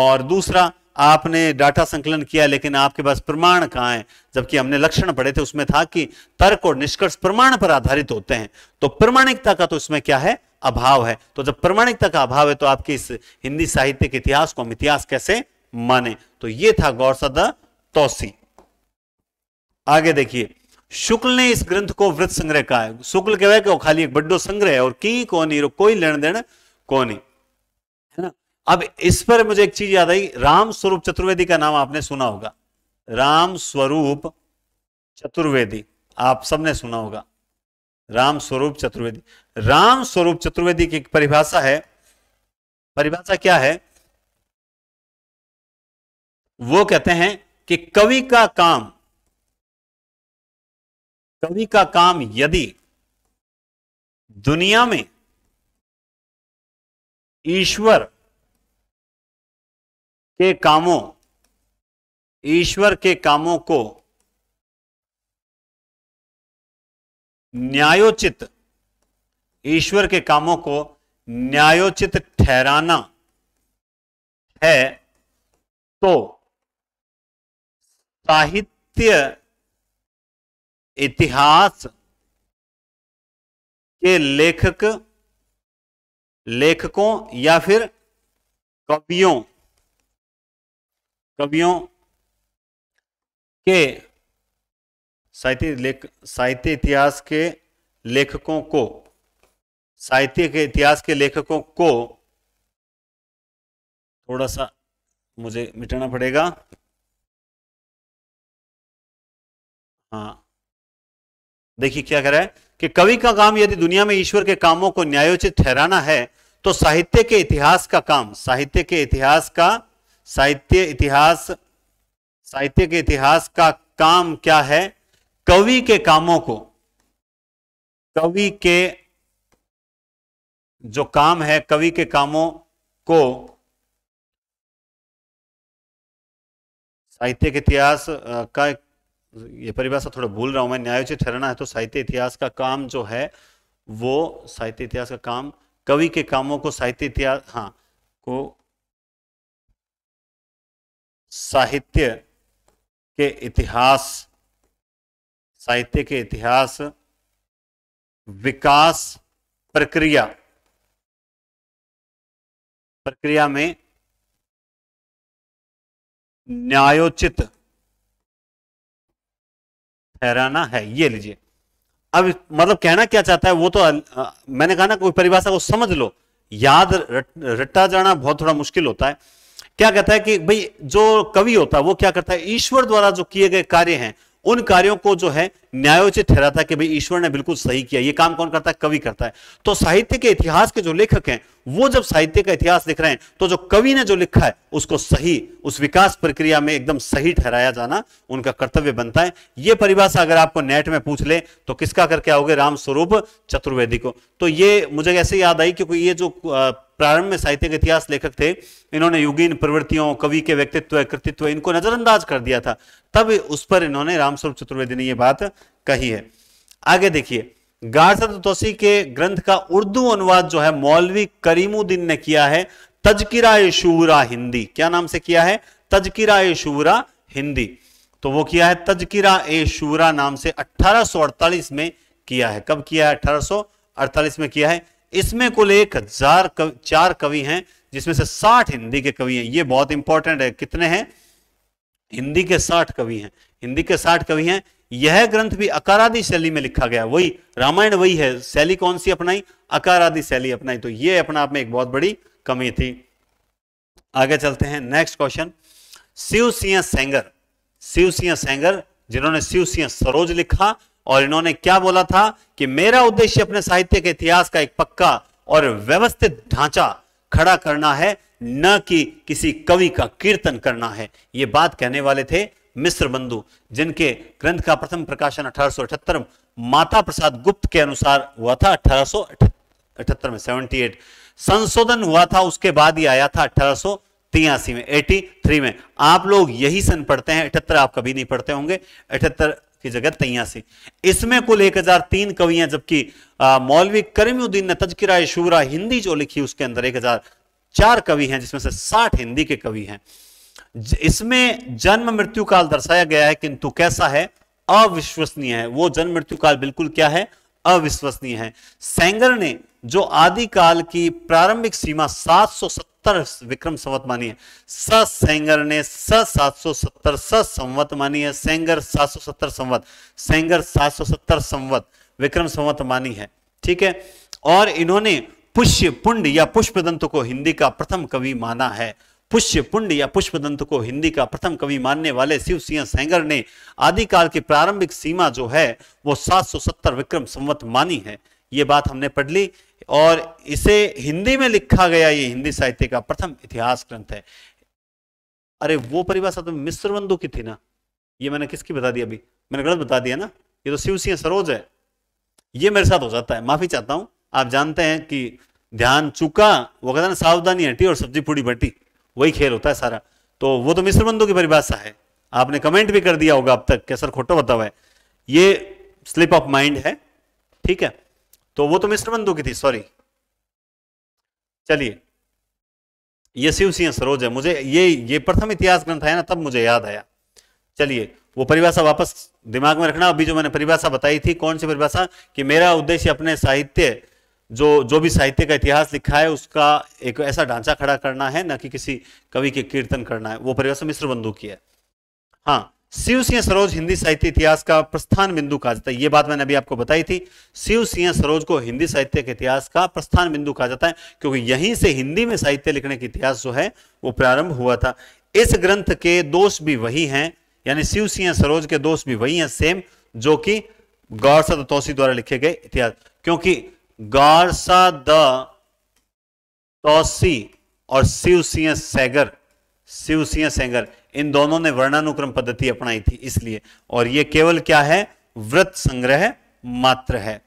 और दूसरा आपने डाटा संकलन किया लेकिन आपके पास प्रमाण कहाँ है जबकि हमने लक्षण पढ़े थे उसमें था कि तर्क और निष्कर्ष प्रमाण पर आधारित होते हैं तो प्रमाणिकता का तो इसमें क्या है अभाव है तो जब प्रमाणिकता का अभाव है तो आपके इस हिंदी साहित्य के इतिहास को हम इतिहास कैसे माने तो ये था गौरसद तोसी आगे देखिए शुक्ल ने इस ग्रंथ को वृत्त संग्रह कहा है शुक्ल कह खाली एक बड्डो संग्रह है और की कोनी कोई लेन देन कोनी अब इस पर मुझे एक चीज याद आई राम स्वरूप चतुर्वेदी का नाम आपने सुना होगा राम स्वरूप चतुर्वेदी आप सबने सुना होगा राम स्वरूप चतुर्वेदी राम स्वरूप चतुर्वेदी की परिभाषा है परिभाषा क्या है वो कहते हैं कि कवि का काम कवि का काम यदि दुनिया में ईश्वर के कामों ईश्वर के कामों को न्यायोचित ईश्वर के कामों को न्यायोचित ठहराना है तो साहित्य इतिहास के लेखक लेखकों या फिर कवियों कवियों के साहित्य लेख साहित्य इतिहास के लेखकों को साहित्य के इतिहास के लेखकों को थोड़ा सा मुझे मिटाना पड़ेगा हाँ देखिए क्या कह रहा है कि कवि का काम यदि दुनिया में ईश्वर के कामों को न्यायोचित ठहराना है तो साहित्य के इतिहास का काम साहित्य के इतिहास का साहित्य इतिहास साहित्य के इतिहास का काम क्या है कवि के कामों को कवि के जो काम है कवि के कामों को साहित्य के इतिहास का ये परिभाषा थोड़ा भूल रहा हूं मैं न्यायोचित ठहरना है तो साहित्य इतिहास का काम जो है वो साहित्य इतिहास का काम कवि के कामों को साहित्य इतिहास हाँ को साहित्य के इतिहास साहित्य के इतिहास विकास प्रक्रिया प्रक्रिया में न्यायोचित ठहराना है ये लीजिए अब मतलब कहना क्या चाहता है वो तो मैंने कहा ना कोई परिभाषा को समझ लो याद रट, रट्टा जाना बहुत थोड़ा मुश्किल होता है क्या कहता है कि भाई जो कवि होता है वो क्या करता है ईश्वर द्वारा जो किए गए कार्य हैं उन कार्यों को जो है न्यायोचित ठहराता है कि भाई ईश्वर ने बिल्कुल सही किया ये काम कौन करता है कवि करता है तो साहित्य के इतिहास के जो लेखक हैं वो जब साहित्य का इतिहास लिख रहे हैं तो जो कवि ने जो लिखा है उसको सही उस विकास प्रक्रिया में एकदम सही ठहराया जाना उनका कर्तव्य बनता है ये परिभाषा अगर आपको नेट में पूछ ले तो किसका करके आओगे राम स्वरूप चतुर्वेदी को तो ये मुझे ऐसे याद आई क्योंकि ये जो प्रारंभ में साहित्य के इतिहास लेखक थे इन्होंने युगीन प्रवृत्तियों कवि के व्यक्तित्व कृतित्व इनको नजरअंदाज कर दिया था तब उस पर इन्होंने रामस्वरूप चतुर्वेदी ने यह बात कही है आगे देखिए गारसद तोसी के ग्रंथ का उर्दू अनुवाद जो है मौलवी करीमुद्दीन ने किया है तजकिरा शूरा हिंदी क्या नाम से किया है तजकिरा शूरा हिंदी तो वो किया है तजकिरा ए शूरा नाम से 1848 में किया है कब किया है 1848 में किया है इसमें कुल एक हजार कव, चार कवि हैं जिसमें से साठ हिंदी के कवि हैं ये बहुत इंपॉर्टेंट है कितने हैं हिंदी के साठ कवि हैं हिंदी के साठ कवि हैं यह ग्रंथ भी अकारादि शैली में लिखा गया वही रामायण वही है शैली कौन सी अपनाई अकारादि शैली अपनाई तो ये अपना आप में एक बहुत बड़ी कमी थी आगे चलते हैं नेक्स्ट क्वेश्चन शिव सिंह सेंगर शिव सिंह सेंगर जिन्होंने शिव सिंह सरोज लिखा और इन्होंने क्या बोला था कि मेरा उद्देश्य अपने साहित्य के इतिहास का एक पक्का और व्यवस्थित ढांचा खड़ा करना है न कि किसी कवि का कीर्तन करना है ये बात कहने वाले थे मिश्र बंधु जिनके ग्रंथ का प्रथम प्रकाशन अठारह माता प्रसाद गुप्त के अनुसार हुआ था अठारह में 78 संशोधन हुआ था उसके बाद ही आया था अठारह में 83 में आप लोग यही सन पढ़ते हैं अठहत्तर आप कभी नहीं पढ़ते होंगे अठहत्तर की जगत से इसमें कुल 1003 कवियां जबकि मौलवी करमुद्दीन ने तजकिरा शूरा हिंदी जो लिखी उसके अंदर 1004 कवि हैं जिसमें से 60 हिंदी के कवि हैं इसमें जन्म मृत्यु काल दर्शाया गया है किंतु कैसा है अविश्वसनीय है वो जन्म मृत्यु काल बिल्कुल क्या है अविश्वसनीय है सेंगर ने जो आदिकाल की प्रारंभिक सीमा 770 विक्रम संवत मानी है स सेंगर ने स 770 स संवत मानी है सेंगर 770 संवत सेंगर 770 संवत विक्रम संवत मानी है ठीक है और इन्होंने पुष्य पुंड या दंत को हिंदी का प्रथम कवि माना है पुष्य पुंड या पुष्प दंत को हिंदी का प्रथम कवि मानने वाले शिव सिंह सेंगर ने आदिकाल की प्रारंभिक सीमा जो है वो 770 विक्रम संवत मानी है ये बात हमने पढ़ ली और इसे हिंदी में लिखा गया ये हिंदी साहित्य का प्रथम इतिहास ग्रंथ है अरे वो परिभाषा तो मिस्र बंधु की थी ना ये मैंने किसकी बता दी अभी मैंने गलत बता दिया ना ये तो सिंह सरोज है ये मेरे साथ हो जाता है माफी चाहता हूं आप जानते हैं कि ध्यान चुका वो कहते ना सावधानी हटी और सब्जी पूड़ी बटी वही खेल होता है सारा तो वो तो मिस्र बंधु की परिभाषा है आपने कमेंट भी कर दिया होगा अब तक कैसर खोटो बतावा है ये स्लिप ऑफ माइंड है ठीक है तो वो तो मिस्टर बंधु की थी सॉरी चलिए ये शिव सिंह सरोज है मुझे ये ये प्रथम इतिहास ग्रंथ है ना तब मुझे याद आया चलिए वो परिभाषा वापस दिमाग में रखना अभी जो मैंने परिभाषा बताई थी कौन सी परिभाषा कि मेरा उद्देश्य अपने साहित्य जो जो भी साहित्य का इतिहास लिखा है उसका एक ऐसा ढांचा खड़ा करना है ना कि किसी कवि के कीर्तन करना है वो परिभाषा मिश्र बंधु की है हाँ शिव सिंह सरोज हिंदी साहित्य इतिहास का प्रस्थान बिंदु कहा जाता है ये बात मैंने अभी आपको बताई थी शिव सिंह सरोज को हिंदी साहित्य के इतिहास का प्रस्थान बिंदु कहा जाता है क्योंकि यहीं से हिंदी में साहित्य लिखने का इतिहास जो है वो प्रारंभ हुआ था इस ग्रंथ के दोष भी वही हैं यानी शिव सिंह सरोज के दोष भी वही हैं सेम जो कि गौरसा दौसी द्वारा लिखे गए इतिहास क्योंकि गौरसा द और शिव सिंह सैगर शिव सिंह सैगर इन दोनों ने वर्णानुक्रम पद्धति अपनाई थी इसलिए और यह केवल क्या है व्रत संग्रह मात्र है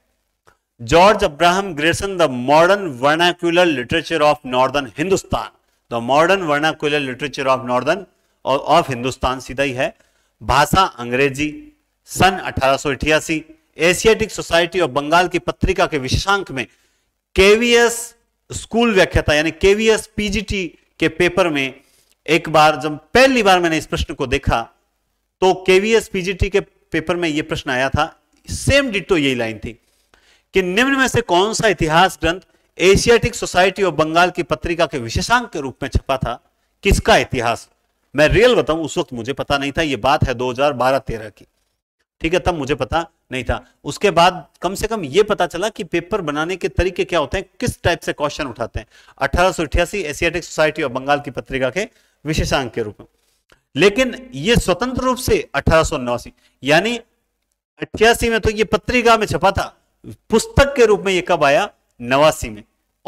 George Abraham Grierson the Modern Vernacular Literature of Northern Hindustan the Modern Vernacular Literature of Northern और ऑफ हिंदुस्तान सीधा ही है भाषा अंग्रेजी सन अठारह एशियाटिक सोसाइटी ऑफ बंगाल की पत्रिका के विशेषांक में केवीएस स्कूल व्याख्याता यानी केवीएस पीजीटी के पेपर में एक बार जब पहली बार मैंने इस प्रश्न को देखा तो केवीएस पीजीटी के पेपर में यह प्रश्न आया था सेम डिटो यही लाइन थी कि निम्न में से कौन सा इतिहास ग्रंथ एशियाटिक सोसाइटी ऑफ बंगाल की पत्रिका के विशेषांक के रूप में छपा था किसका इतिहास मैं रियल बताऊं उस वक्त मुझे पता नहीं था यह बात है 2012-13 की ठीक है तब मुझे पता नहीं था उसके बाद कम से कम यह पता चला कि पेपर बनाने के तरीके क्या होते हैं किस टाइप से क्वेश्चन उठाते हैं अठारह एशियाटिक सोसाइटी ऑफ बंगाल की पत्रिका के विशेषांक के रूप में लेकिन ये स्वतंत्र रूप से अठारह यानी अठासी में तो ये पत्रिका में छपा था पुस्तक के रूप में ये कब आया नवासी में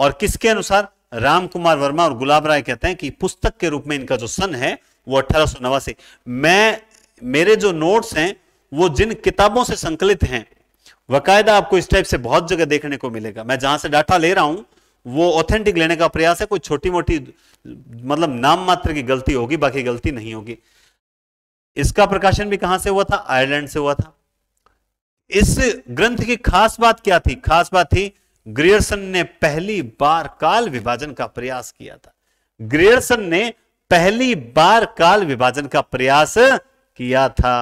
और किसके अनुसार राम कुमार वर्मा और गुलाब राय कहते हैं कि पुस्तक के रूप में इनका जो सन है वो अठारह मैं मेरे जो नोट्स हैं वो जिन किताबों से संकलित हैं वकायदा आपको इस टाइप से बहुत जगह देखने को मिलेगा मैं जहां से डाटा ले रहा हूं वो ऑथेंटिक लेने का प्रयास है कोई छोटी मोटी मतलब नाम मात्र की गलती होगी बाकी गलती नहीं होगी इसका प्रकाशन भी कहां से हुआ था आयरलैंड से हुआ था इस ग्रंथ की खास बात क्या थी खास बात थी ग्रियर्सन ने पहली बार काल विभाजन का प्रयास किया था ग्रियर्सन ने पहली बार काल विभाजन का प्रयास किया था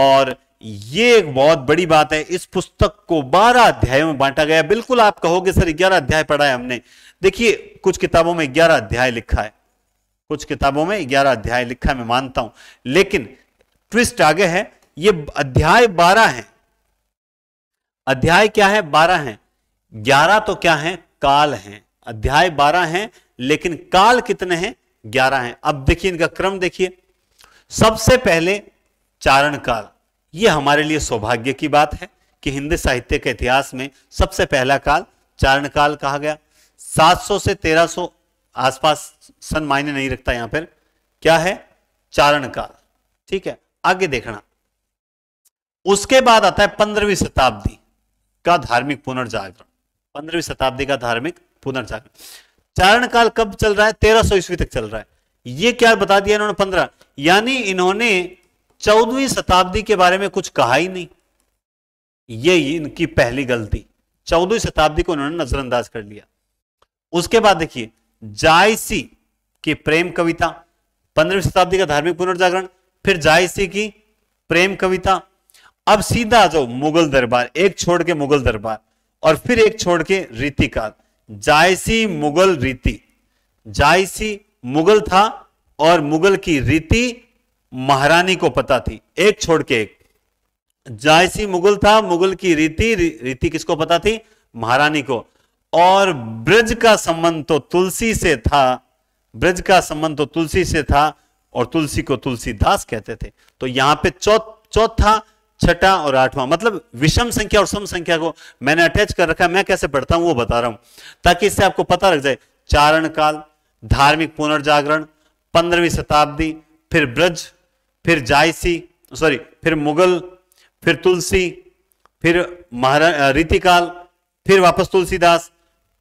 और ये एक बहुत बड़ी बात है इस पुस्तक को बारह अध्यायों में बांटा गया बिल्कुल आप कहोगे सर ग्यारह अध्याय पढ़ा है हमने देखिए कुछ किताबों में ग्यारह अध्याय लिखा है कुछ किताबों में ग्यारह अध्याय लिखा है मैं मानता हूं लेकिन ट्विस्ट आगे है ये अध्याय बारह है अध्याय क्या है बारह है ग्यारह तो क्या है काल है अध्याय बारह है लेकिन काल कितने हैं ग्यारह है अब देखिए इनका क्रम देखिए सबसे पहले चारण काल ये हमारे लिए सौभाग्य की बात है कि हिंदी साहित्य के इतिहास में सबसे पहला काल चारण काल कहा गया 700 से 1300 आसपास सन मायने नहीं रखता यहां पर क्या है चारण काल ठीक है आगे देखना उसके बाद आता है पंद्रहवीं शताब्दी का धार्मिक पुनर्जागरण पंद्रहवीं शताब्दी का धार्मिक पुनर्जागरण चारण काल कब चल रहा है तेरह सौ ईस्वी तक चल रहा है ये क्या बता दिया इन्होंने पंद्रह यानी इन्होंने चौदहवीं शताब्दी के बारे में कुछ कहा ही नहीं ये इनकी पहली गलती चौदहवीं शताब्दी को उन्होंने नजरअंदाज कर लिया उसके बाद देखिए जायसी की प्रेम कविता पंद्रहवीं शताब्दी का धार्मिक पुनर्जागरण फिर जायसी की प्रेम कविता अब सीधा आ जाओ मुगल दरबार एक छोड़ के मुगल दरबार और फिर एक छोड़ के रीतिकाल जायसी मुगल रीति जायसी मुगल था और मुगल की रीति महारानी को पता थी एक छोड़ के एक जायसी मुगल था मुगल की रीति रीति किसको पता थी महारानी को और ब्रज का संबंध तो तुलसी से था ब्रज का संबंध तो तुलसी से था और तुलसी को तुलसीदास कहते थे तो यहां पे चौथ चौथा छठा और आठवां मतलब विषम संख्या और सम संख्या को मैंने अटैच कर रखा है मैं कैसे पढ़ता हूं वो बता रहा हूं ताकि इससे आपको पता लग जाए चारण काल धार्मिक पुनर्जागरण पंद्रहवीं शताब्दी फिर ब्रज फिर जायसी सॉरी फिर मुगल फिर तुलसी फिर महारा रीतिकाल फिर वापस तुलसीदास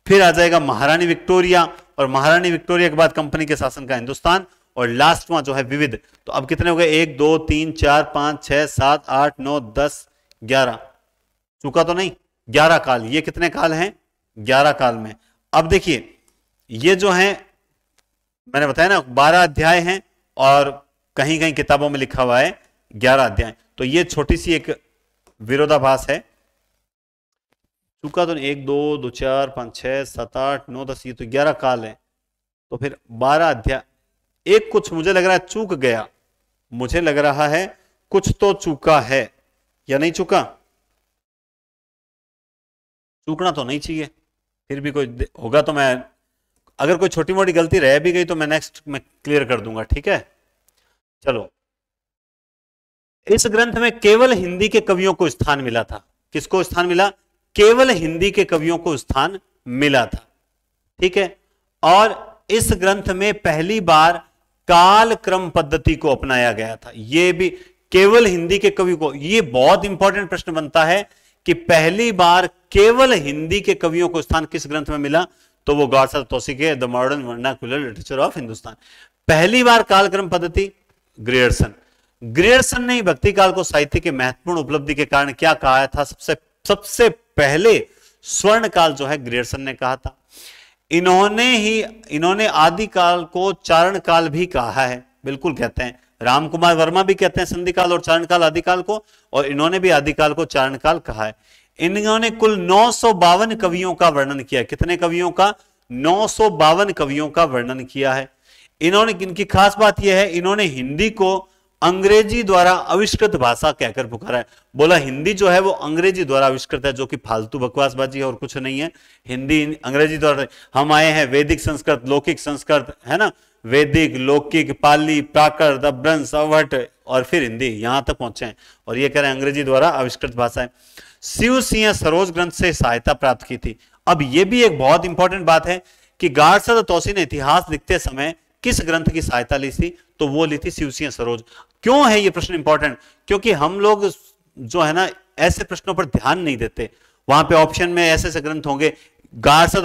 फिर आ जाएगा महारानी विक्टोरिया और महारानी विक्टोरिया के बाद कंपनी के शासन का हिंदुस्तान और लास्ट जो है विविध तो अब कितने हो गए एक दो तीन चार पांच छह सात आठ नौ दस ग्यारह चुका तो नहीं ग्यारह काल ये कितने काल हैं ग्यारह काल में अब देखिए ये जो है मैंने बताया ना बारह अध्याय हैं और कहीं कहीं किताबों में लिखा हुआ है ग्यारह अध्याय तो ये छोटी सी एक विरोधाभास है चूका तो एक दो दो चार पांच छह सात आठ नौ दस ये तो ग्यारह काल है तो फिर बारह अध्याय एक कुछ मुझे लग रहा है चूक गया मुझे लग रहा है कुछ तो चूका है या नहीं चूका चूकना तो नहीं चाहिए फिर भी कोई होगा तो मैं अगर कोई छोटी मोटी गलती रह भी गई तो मैं नेक्स्ट में क्लियर कर दूंगा ठीक है चलो इस ग्रंथ में केवल हिंदी के कवियों को स्थान मिला था किसको स्थान मिला केवल हिंदी के कवियों को स्थान मिला था ठीक है और इस ग्रंथ में पहली बार काल क्रम पद्धति को अपनाया गया था यह भी केवल हिंदी के कवि को यह बहुत इंपॉर्टेंट प्रश्न बनता है कि पहली बार केवल हिंदी के कवियों को स्थान किस ग्रंथ में मिला तो वो गौरसा तोसी के the Modern Vernacular Literature of Hindustan पहली बार कालक्रम पद्धति ग्रियर्सन ग्रियर्सन ने भक्ति काल को साहित्य के महत्वपूर्ण उपलब्धि के कारण क्या कहा था सबसे सबसे पहले स्वर्ण काल जो है ग्रियर्सन ने कहा था इन्होंने ही इन्होंने आदि काल को चारण काल भी कहा है बिल्कुल कहते हैं रामकुमार वर्मा भी कहते हैं संधि काल और चारण काल आदिकाल को और इन्होंने भी आदिकाल को चारण काल कहा है इन्होंने कुल नौ कवियों का वर्णन किया कितने कवियों का नौ कवियों का वर्णन किया है इन्होंने इनकी खास बात यह है इन्होंने हिंदी को अंग्रेजी द्वारा अविष्कृत भाषा कहकर पुकारा है बोला हिंदी जो है वो अंग्रेजी द्वारा अविष्कृत है जो कि फालतू बकवासबाजी है और कुछ नहीं है हिंदी अंग्रेजी द्वारा हम आए हैं वैदिक संस्कृत लौकिक संस्कृत है ना वैदिक लौकिक पाली प्राकृत अभ्रंश अवट और फिर हिंदी यहां तक पहुंचे हैं और ये कह रहे हैं अंग्रेजी द्वारा अविष्कृत भाषा है शिव सिंह सरोज ग्रंथ से सहायता प्राप्त की थी अब ये भी एक बहुत इंपॉर्टेंट बात है कि गारसद तोसी ने इतिहास लिखते समय किस ग्रंथ की सहायता ली थी तो वो ली थी शिवसिंह सरोज क्यों है ये प्रश्न इंपॉर्टेंट क्योंकि हम लोग जो है ना ऐसे प्रश्नों पर ध्यान नहीं देते वहां पे ऑप्शन में ऐसे ऐसे ग्रंथ होंगे गार्सर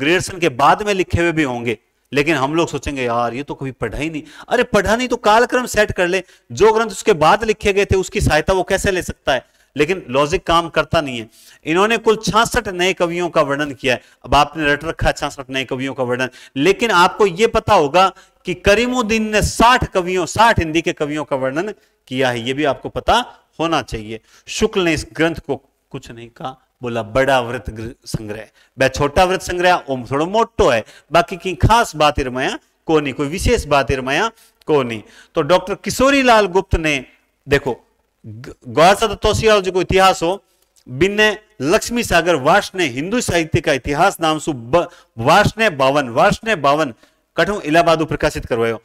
ग्रेडसन uh, के बाद में लिखे हुए भी होंगे लेकिन हम लोग सोचेंगे यार ये तो कभी पढ़ा ही नहीं अरे पढ़ा नहीं तो कालक्रम सेट कर ले जो ग्रंथ उसके बाद लिखे गए थे उसकी सहायता वो कैसे ले सकता है लेकिन लॉजिक काम करता नहीं है इन्होंने कुल छियासठ नए कवियों का वर्णन किया है अब आपने रट रखा छियासठ नए कवियों का वर्णन लेकिन आपको यह पता होगा कि करीमुद्दीन ने साठ कवियों साठ हिंदी के कवियों का वर्णन किया है यह भी आपको पता होना चाहिए शुक्ल ने इस ग्रंथ को कुछ नहीं कहा बोला बड़ा व्रत संग्रह वह छोटा व्रत संग्रह ओम थोड़ा मोटो है बाकी की खास बात रमाया को नहीं कोई विशेष बात रमाया को नहीं तो डॉक्टर किशोरी लाल गुप्त ने देखो गौरसद तोसियाल जो इतिहास हो बिन्ने लक्ष्मी सागर वार्ष ने हिंदू साहित्य का इतिहास नाम सु वर्ष ने बावन वर्ष ने बावन कठू इलाहाबाद प्रकाशित करवायो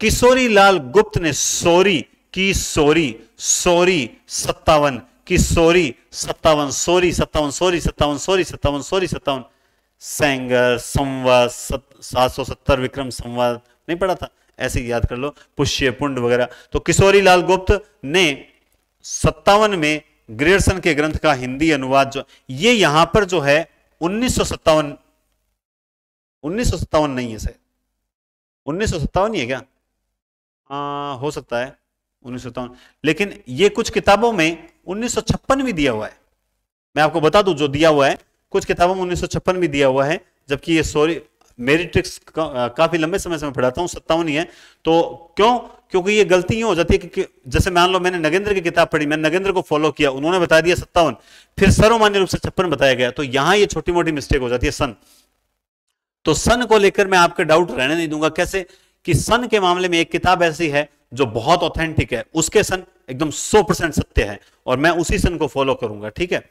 किशोरी लाल गुप्त ने सोरी की सोरी सोरी सत्तावन की सोरी सत्तावन सोरी सत्तावन सोरी सत्तावन सोरी सत्तावन सोरी सत्तावन सेंगर संवाद सात सौ सत्तर विक्रम संवाद नहीं पढ़ा था ऐसे याद कर लो पुष्य पुंड वगैरह तो किशोरी लाल गुप्त ने सत्तावन में ग्रेरसन के ग्रंथ का हिंदी अनुवाद जो ये यहां पर जो है उन्नीस सौ सत्तावन उन्नीस सौ सत्तावन नहीं है सर उन्नीस सौ सत्तावन ही है क्या आ, हो सकता है उन्नीस सौ सत्तावन लेकिन ये कुछ किताबों में उन्नीस सौ छप्पन भी दिया हुआ है मैं आपको बता दूं जो दिया हुआ है कुछ किताबों में उन्नीस सौ छप्पन भी दिया हुआ है जबकि ये सॉरी मेरी ट्रिक्स का, काफी लंबे समय से मैं पढ़ाता हूँ सत्तावन ही है तो क्यों क्योंकि ये गलती यूं हो जाती है कि, कि जैसे मान लो मैंने नगेंद्र की किताब पढ़ी मैंने नगेंद्र को फॉलो किया उन्होंने बता दिया सत्तावन फिर सर्वमान्य रूप से छप्पन बताया गया तो यहाँ ये छोटी मोटी मिस्टेक हो जाती है सन तो सन को लेकर मैं आपके डाउट रहने नहीं दूंगा कैसे कि सन के मामले में एक किताब ऐसी है जो बहुत ऑथेंटिक है उसके सन एकदम 100 परसेंट सत्य है और मैं उसी सन को फॉलो करूंगा ठीक है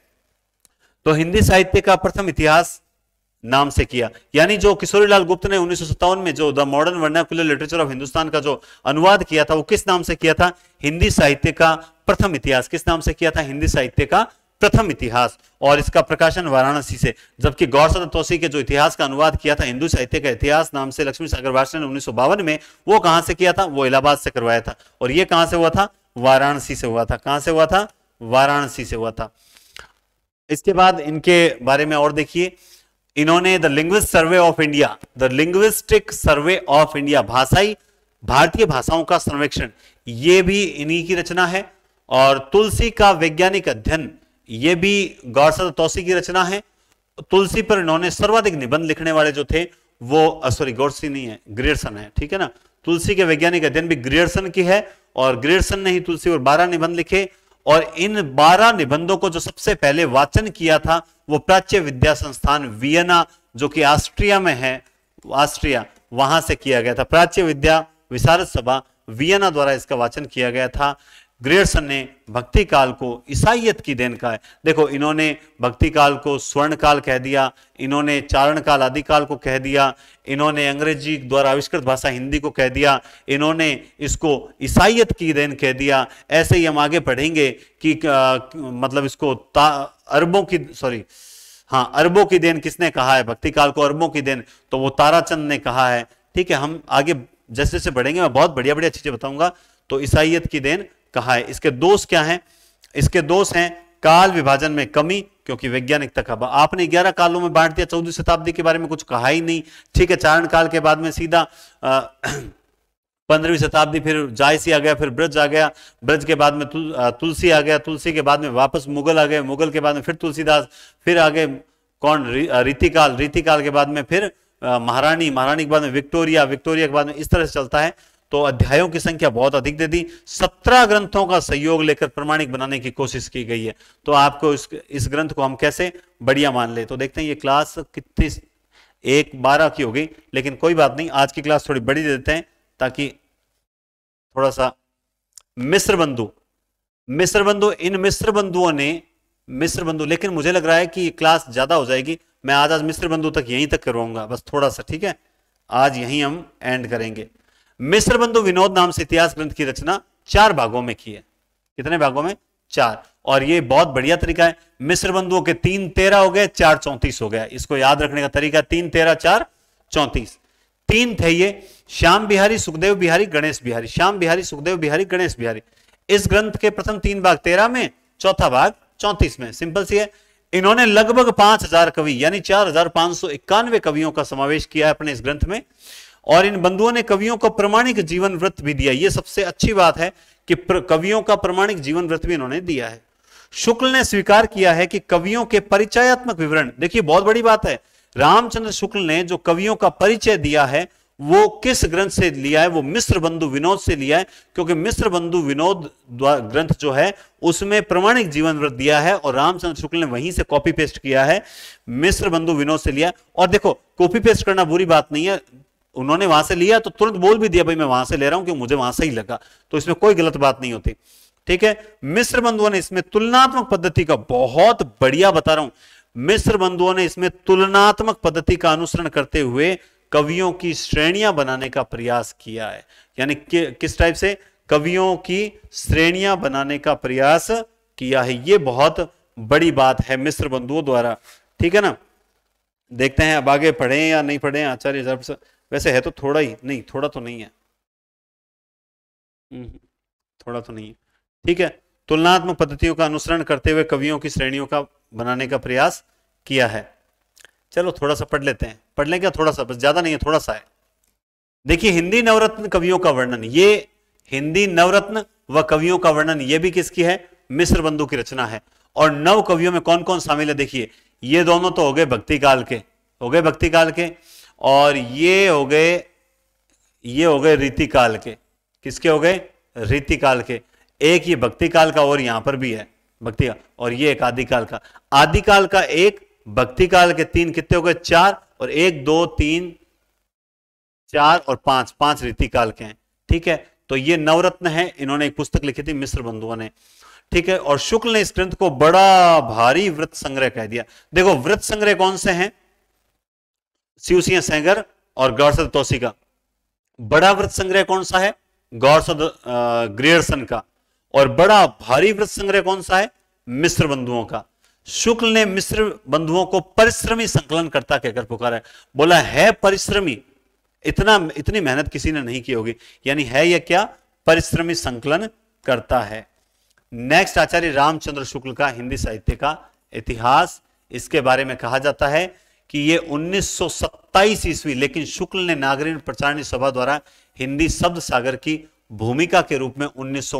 तो हिंदी साहित्य का प्रथम इतिहास नाम से किया यानी जो किशोरीलाल गुप्त ने उन्नीस में जो the Modern Vernacular Literature of Hindustan का जो अनुवाद किया था वो किस नाम से किया था हिंदी साहित्य का प्रथम इतिहास किस नाम से किया था हिंदी साहित्य का प्रथम इतिहास और इसका प्रकाशन वाराणसी से जबकि गौर तोसी के जो इतिहास का अनुवाद किया था हिंदू साहित्य का इतिहास नाम से लक्ष्मी सागर वाष्य ने उन्नीस में वो कहां से किया था वो इलाहाबाद से करवाया था और ये कहां से हुआ था वाराणसी से हुआ था कहां से हुआ था वाराणसी से हुआ था इसके बाद इनके बारे में और देखिए इन्होंने the Linguist Survey of India the Linguistic Survey of India भाषाई भारतीय भाषाओं का सर्वेक्षण ये भी इन्हीं की रचना है और तुलसी का वैज्ञानिक अध्ययन ये भी गौरसद तौसी की रचना है तुलसी पर इन्होंने सर्वाधिक निबंध लिखने वाले जो थे वो सॉरी गौरसी नहीं है ग्रियर्सन है ठीक है ना तुलसी के वैज्ञानिक अध्ययन भी ग्रियर्सन की है और ग्रियर्सन ने ही तुलसी और बारह निबंध लिखे और इन 12 निबंधों को जो सबसे पहले वाचन किया था वो प्राच्य विद्या संस्थान वियना जो कि ऑस्ट्रिया में है ऑस्ट्रिया वहां से किया गया था प्राच्य विद्या विशारद सभा वियना द्वारा इसका वाचन किया गया था ग्रेडसन ने भक्ति काल को ईसाइत की देन कहा है देखो इन्होंने भक्ति काल को स्वर्ण काल कह दिया इन्होंने चारण काल आदि काल को कह दिया इन्होंने अंग्रेजी द्वारा आविष्कृत भाषा हिंदी को कह दिया इन्होंने इसको ईसाइत की देन कह दिया ऐसे ही हम आगे पढ़ेंगे कि आ, मतलब इसको अरबों की सॉरी हाँ अरबों की देन किसने कहा है भक्ति काल को अरबों की देन तो वो ताराचंद ने कहा है ठीक है हम आगे जैसे जैसे बढ़ेंगे मैं बहुत बढ़िया बढ़िया चीजें बताऊंगा तो ईसाइत की देन कहा है इसके दोष क्या हैं इसके दोष हैं काल विभाजन में कमी क्योंकि वैज्ञानिक अब आपने ग्यारह कालों में बांट दिया चौदह शताब्दी के बारे में कुछ कहा ही नहीं ठीक है चारण काल के बाद में सीधा पंद्रहवीं शताब्दी फिर जायसी आ गया फिर ब्रज आ गया ब्रज के बाद में तुल, तुलसी आ गया तुलसी के बाद में वापस मुगल आ गए मुगल के बाद में फिर तुलसीदास फिर आ गए कौन रीतिकाल रीतिकाल के बाद में फिर महारानी महारानी के बाद में विक्टोरिया विक्टोरिया के बाद में इस तरह से चलता है तो अध्यायों की संख्या बहुत अधिक दे दी सत्रह ग्रंथों का सहयोग लेकर प्रमाणिक बनाने की कोशिश की गई है तो आपको इस इस ग्रंथ को हम कैसे बढ़िया मान ले तो देखते हैं ये क्लास कितनी एक बारह की होगी लेकिन कोई बात नहीं आज की क्लास थोड़ी बड़ी देते हैं ताकि थोड़ा सा मिस्र बंधु मिस्र बंधु इन मिस्र बंधुओं ने मिस्र बंधु लेकिन मुझे लग रहा है कि क्लास ज्यादा हो जाएगी मैं आज आज मिस्र बंधु तक यहीं तक करवाऊंगा बस थोड़ा सा ठीक है आज यहीं हम एंड करेंगे मिश्र बंधु विनोद नाम से इतिहास ग्रंथ की रचना चार भागों में की है कितने भागों में चार और ये बहुत बढ़िया तरीका है मिश्र बंधुओं के तीन तेरह हो गए चार चौंतीस हो गया इसको याद रखने का तरीका तीन तेरह चार चौंतीस तीन थे ये श्याम बिहारी सुखदेव बिहारी गणेश बिहारी श्याम बिहारी सुखदेव बिहारी गणेश बिहारी इस ग्रंथ के प्रथम तीन भाग तेरह में चौथा भाग चौंतीस में सिंपल सी है इन्होंने लगभग पांच हजार कवि यानी चार हजार पांच सौ इक्यानवे कवियों का समावेश किया है अपने इस ग्रंथ में और इन बंधुओं ने कवियों को प्रमाणिक जीवन व्रत भी दिया ये सबसे अच्छी बात है कि कवियों का प्रमाणिक जीवन व्रत भी इन्होंने दिया है शुक्ल ने स्वीकार किया है कि कवियों के परिचयात्मक विवरण देखिए बहुत बड़ी बात है रामचंद्र शुक्ल ने जो कवियों का परिचय दिया है वो किस ग्रंथ से लिया है वो मिश्र बंधु विनोद से लिया है क्योंकि मिश्र बंधु विनोद ग्रंथ जो है उसमें प्रमाणिक जीवन व्रत दिया है और रामचंद्र शुक्ल ने वहीं से कॉपी पेस्ट किया है मिश्र बंधु विनोद से लिया और देखो कॉपी पेस्ट करना बुरी बात नहीं है उन्होंने वहां से लिया तो तुरंत बोल भी दिया भाई मैं वहां से ले रहा हूं क्योंकि मुझे वहां से ही लगा तो इसमें कोई गलत बात नहीं होती ठीक है मिश्र बंधुओं ने इसमें तुलनात्मक पद्धति का बहुत बढ़िया बता रहा हूं मिश्र बंधुओं ने इसमें तुलनात्मक पद्धति का अनुसरण करते हुए कवियों की श्रेणियां बनाने का प्रयास किया है यानी कि, किस टाइप से कवियों की श्रेणियां बनाने का प्रयास किया है यह बहुत बड़ी बात है मिश्र बंधुओं द्वारा ठीक है ना देखते हैं अब आगे पढ़े या नहीं पढ़े आचार्य जब वैसे है तो थोड़ा ही नहीं थोड़ा तो नहीं है हम्म, हम्म। थोड़ा तो नहीं है ठीक है तुलनात्मक पद्धतियों का अनुसरण करते हुए कवियों की श्रेणियों का बनाने का प्रयास किया है चलो थोड़ा सा पढ़ लेते हैं पढ़ लें थोड़ा सा बस ज्यादा नहीं है थोड़ा सा है देखिए हिंदी नवरत्न कवियों का वर्णन ये हिंदी नवरत्न व कवियों का वर्णन ये भी किसकी है मिश्र बंधु की रचना है और नव कवियों में कौन कौन शामिल है देखिए ये दोनों तो हो गए भक्ति काल के हो गए भक्ति काल के और ये हो गए ये हो गए रीतिकाल के किसके हो गए रीतिकाल के एक ये भक्ति काल का और यहां पर भी है भक्ति और ये एक आदिकाल का आदिकाल का एक भक्ति काल के तीन कितने हो गए चार और एक दो तीन चार और पांच पांच रीतिकाल के हैं ठीक है तो ये नवरत्न है इन्होंने एक पुस्तक लिखी थी मिश्र बंधुओं ने ठीक है और शुक्ल ने इस ग्रंथ को बड़ा भारी व्रत संग्रह कह दिया देखो व्रत संग्रह कौन से हैं शिवसिंह सेंगर और गौरसद तोसी का बड़ा व्रत संग्रह कौन सा है गौरसद ग्रियर्सन का और बड़ा भारी व्रत संग्रह कौन सा है मिश्र बंधुओं का शुक्ल ने मिश्र बंधुओं को परिश्रमी संकलन करता कहकर पुकारा है बोला है परिश्रमी इतना इतनी मेहनत किसी ने नहीं की होगी यानी है यह क्या परिश्रमी संकलन करता है नेक्स्ट आचार्य रामचंद्र शुक्ल का हिंदी साहित्य का इतिहास इसके बारे में कहा जाता है कि ये 1927 ईस्वी लेकिन शुक्ल ने नागरिक प्रचारणी सभा द्वारा हिंदी शब्द सागर की भूमिका के रूप में उन्नीस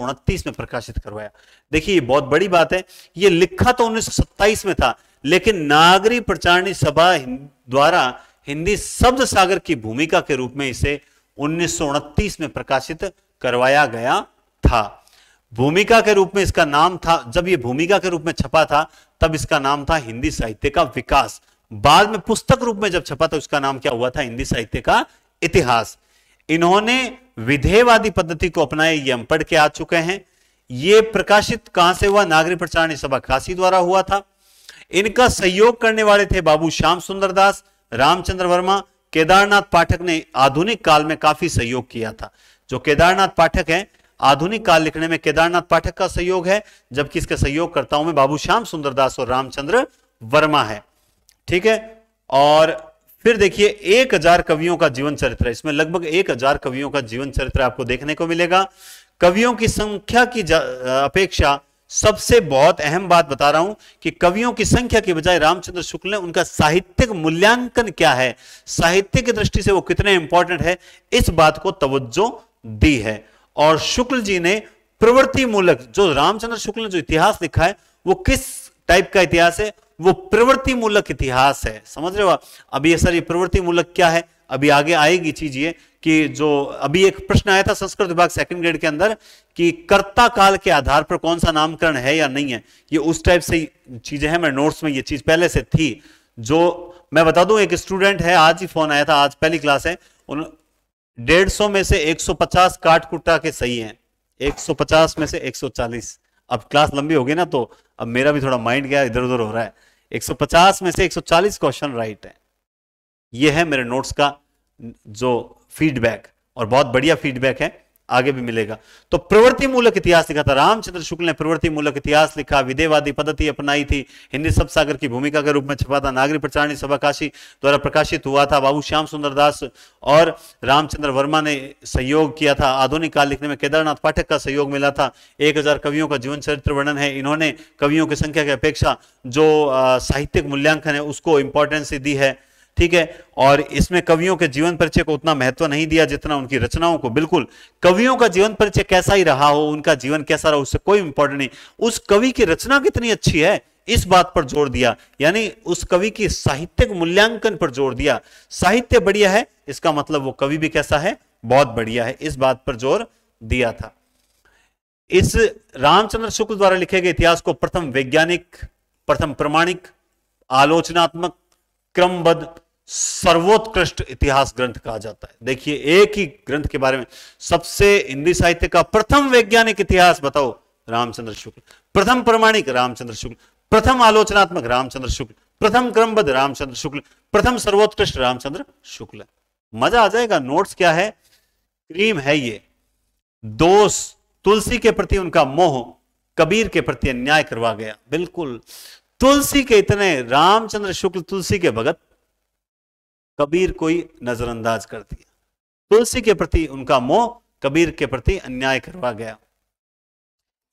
में प्रकाशित करवाया देखिए ये बहुत बड़ी बात है ये लिखा तो 1927 में था लेकिन नागरी प्रचारणी सभा द्वारा हिंदी शब्द सागर की भूमिका के रूप में इसे उन्नीस में प्रकाशित करवाया गया था भूमिका के रूप में इसका नाम था जब ये भूमिका के रूप में छपा था तब इसका नाम था हिंदी साहित्य का विकास बाद में पुस्तक रूप में जब छपा तो उसका नाम क्या हुआ था हिंदी साहित्य का इतिहास इन्होंने विधेयवादी पद्धति को अपनाए ये हम पढ़ के आ चुके हैं ये प्रकाशित कहां से हुआ नागरी प्रचारणी सभा काशी द्वारा हुआ था इनका सहयोग करने वाले थे बाबू श्याम सुंदर दास रामचंद्र वर्मा केदारनाथ पाठक ने आधुनिक काल में काफी सहयोग किया था जो केदारनाथ पाठक है आधुनिक काल लिखने में केदारनाथ पाठक का सहयोग है जबकि इसके सहयोगकर्ताओं में बाबू श्याम सुंदरदास और रामचंद्र वर्मा है ठीक है और फिर देखिए एक हजार कवियों का जीवन चरित्र इसमें लगभग एक हजार कवियों का जीवन चरित्र आपको देखने को मिलेगा कवियों की संख्या की अपेक्षा सबसे बहुत अहम बात बता रहा हूं कि कवियों की संख्या के बजाय रामचंद्र शुक्ल ने उनका साहित्यिक मूल्यांकन क्या है साहित्य की दृष्टि से वो कितने इंपॉर्टेंट है इस बात को तवज्जो दी है और शुक्ल जी ने प्रवृत्ति मूलक जो रामचंद्र शुक्ल ने जो इतिहास लिखा है वो किस टाइप का इतिहास है वो प्रवृत्ति मूलक इतिहास है समझ रहे हो अभी ये सर ये प्रवृत्ति मूलक क्या है अभी आगे आएगी चीज ये कि जो अभी एक प्रश्न आया था संस्कृत विभाग सेकंड ग्रेड के अंदर कि कर्ता काल के आधार पर कौन सा नामकरण है या नहीं है ये उस टाइप से चीजें हैं मैं नोट्स में ये चीज पहले से थी जो मैं बता दूं एक स्टूडेंट है आज ही फोन आया था आज पहली क्लास है उन डेढ़ सौ में से एक सौ पचास काट कुटा के सही है एक सौ पचास में से एक सौ चालीस अब क्लास लंबी होगी ना तो अब मेरा भी थोड़ा माइंड गया इधर उधर हो रहा है 150 में से 140 क्वेश्चन राइट है यह है मेरे नोट्स का जो फीडबैक और बहुत बढ़िया फीडबैक है आगे भी मिलेगा तो प्रवृत्ति मूलक इतिहास लिखा था रामचंद्र शुक्ल ने प्रवृत्ति मूलक इतिहास लिखा विदेवादी पद्धति अपनाई थी हिंदी सागर की भूमिका के रूप में छपा था नागरी प्रचारणी सभा काशी द्वारा प्रकाशित हुआ था बाबू श्याम सुंदर दास और रामचंद्र वर्मा ने सहयोग किया था आधुनिक काल लिखने में केदारनाथ पाठक का सहयोग मिला था एक कवियों का जीवन चरित्र वर्णन है इन्होंने कवियों की संख्या की अपेक्षा जो साहित्यिक मूल्यांकन है उसको इंपॉर्टेंस दी है ठीक है और इसमें कवियों के जीवन परिचय को उतना महत्व नहीं दिया जितना उनकी रचनाओं को बिल्कुल कवियों का जीवन परिचय कैसा ही रहा हो उनका जीवन कैसा रहा उससे कोई इंपॉर्टेंट नहीं उस कवि की रचना कितनी अच्छी है इस बात पर जोर दिया यानी उस कवि की साहित्यिक मूल्यांकन पर जोर दिया साहित्य बढ़िया है इसका मतलब वो कवि भी कैसा है बहुत बढ़िया है इस बात पर जोर दिया था इस रामचंद्र शुक्ल द्वारा लिखे गए इतिहास को प्रथम वैज्ञानिक प्रथम प्रमाणिक आलोचनात्मक क्रमबद्ध सर्वोत्कृष्ट इतिहास ग्रंथ कहा जाता है देखिए एक ही ग्रंथ के बारे में सबसे हिंदी साहित्य का प्रथम वैज्ञानिक इतिहास बताओ रामचंद्र शुक्ल प्रथम प्रमाणिक रामचंद्र शुक्ल प्रथम आलोचनात्मक रामचंद्र शुक्ल प्रथम क्रमबद्ध रामचंद्र शुक्ल प्रथम सर्वोत्कृष्ट रामचंद्र शुक्ल मजा आ जाएगा नोट्स क्या है क्रीम है ये दोष तुलसी के प्रति उनका मोह कबीर के प्रति अन्याय करवा गया बिल्कुल तुलसी के इतने रामचंद्र शुक्ल तुलसी के भगत कबीर को ही नजरअंदाज कर दिया तुलसी के प्रति उनका मोह कबीर के प्रति अन्याय करवा गया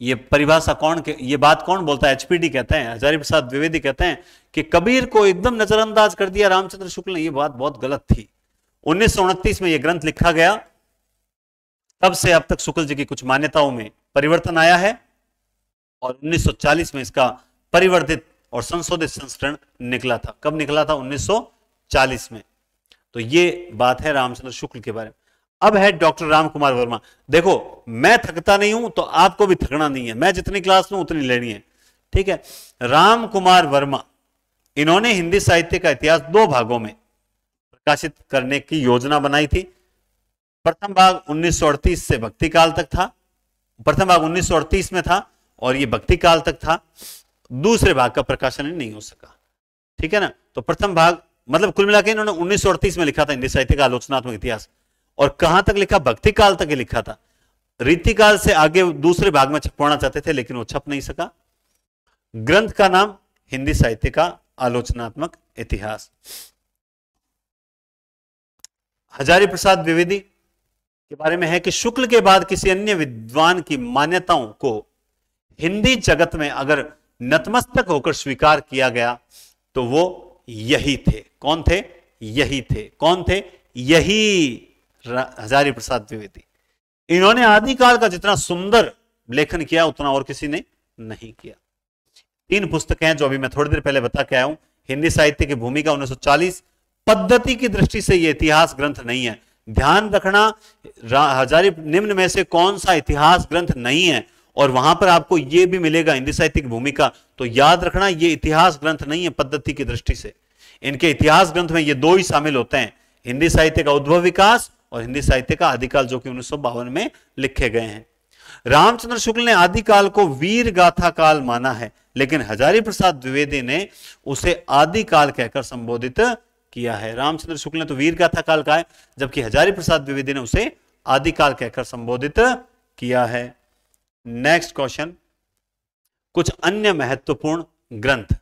ये परिभाषा कौन के ये बात कौन बोलता है एचपीडी कहते हैं हजारी प्रसाद द्विवेदी कहते हैं कि कबीर को एकदम नजरअंदाज कर दिया रामचंद्र शुक्ल ने यह बात बहुत गलत थी उन्नीस में यह ग्रंथ लिखा गया तब से अब तक शुक्ल जी की कुछ मान्यताओं में परिवर्तन आया है और 1940 में इसका परिवर्तित और संशोधित संस्करण निकला था कब निकला था 1940 में तो ये बात है रामचंद्र शुक्ल के बारे में अब है डॉक्टर राम कुमार वर्मा देखो मैं थकता नहीं हूं तो आपको भी थकना नहीं है मैं जितनी क्लास लू उतनी लेनी है ठीक है राम कुमार वर्मा इन्होंने हिंदी साहित्य का इतिहास दो भागों में प्रकाशित करने की योजना बनाई थी प्रथम भाग उन्नीस से भक्ति काल तक था प्रथम भाग उन्नीस में था और ये भक्ति काल तक था दूसरे भाग का प्रकाशन नहीं हो सका ठीक है ना तो प्रथम भाग मतलब कुल मिला के इन्होंने उन्नीस में लिखा था हिंदी साहित्य का आलोचनात्मक इतिहास और कहां तक लिखा भक्ति काल तक लिखा था रीतिकाल से आगे दूसरे भाग में छपवाना चाहते थे लेकिन वो छप नहीं सका ग्रंथ का नाम हिंदी साहित्य का आलोचनात्मक इतिहास हजारी प्रसाद द्विवेदी के बारे में है कि शुक्ल के बाद किसी अन्य विद्वान की मान्यताओं को हिंदी जगत में अगर नतमस्तक होकर स्वीकार किया गया तो वो यही थे कौन थे यही थे कौन थे यही हजारी प्रसाद द्विवेदी इन्होंने आदिकाल का जितना सुंदर लेखन किया उतना और किसी ने नहीं किया तीन पुस्तकें हैं जो अभी मैं थोड़ी देर पहले बता के आया हूं हिंदी साहित्य की भूमिका 1940 पद्धति की दृष्टि से यह इतिहास ग्रंथ नहीं है ध्यान रखना हजारी निम्न में से कौन सा इतिहास ग्रंथ नहीं है और वहां पर आपको यह भी मिलेगा हिंदी साहित्य की भूमिका तो याद रखना यह इतिहास ग्रंथ नहीं है पद्धति की दृष्टि से इनके इतिहास ग्रंथ में ये दो ही शामिल होते हैं हिंदी साहित्य का उद्भव विकास और हिंदी साहित्य का आदिकाल जो कि उन्नीस में लिखे गए हैं रामचंद्र शुक्ल ने आदिकाल को वीर गाथा काल माना है लेकिन हजारी प्रसाद द्विवेदी ने उसे आदिकाल कहकर संबोधित किया है रामचंद्र शुक्ल ने तो वीर गाथा काल कहा है जबकि हजारी प्रसाद द्विवेदी ने उसे आदिकाल कहकर संबोधित किया है नेक्स्ट क्वेश्चन कुछ अन्य महत्वपूर्ण ग्रंथ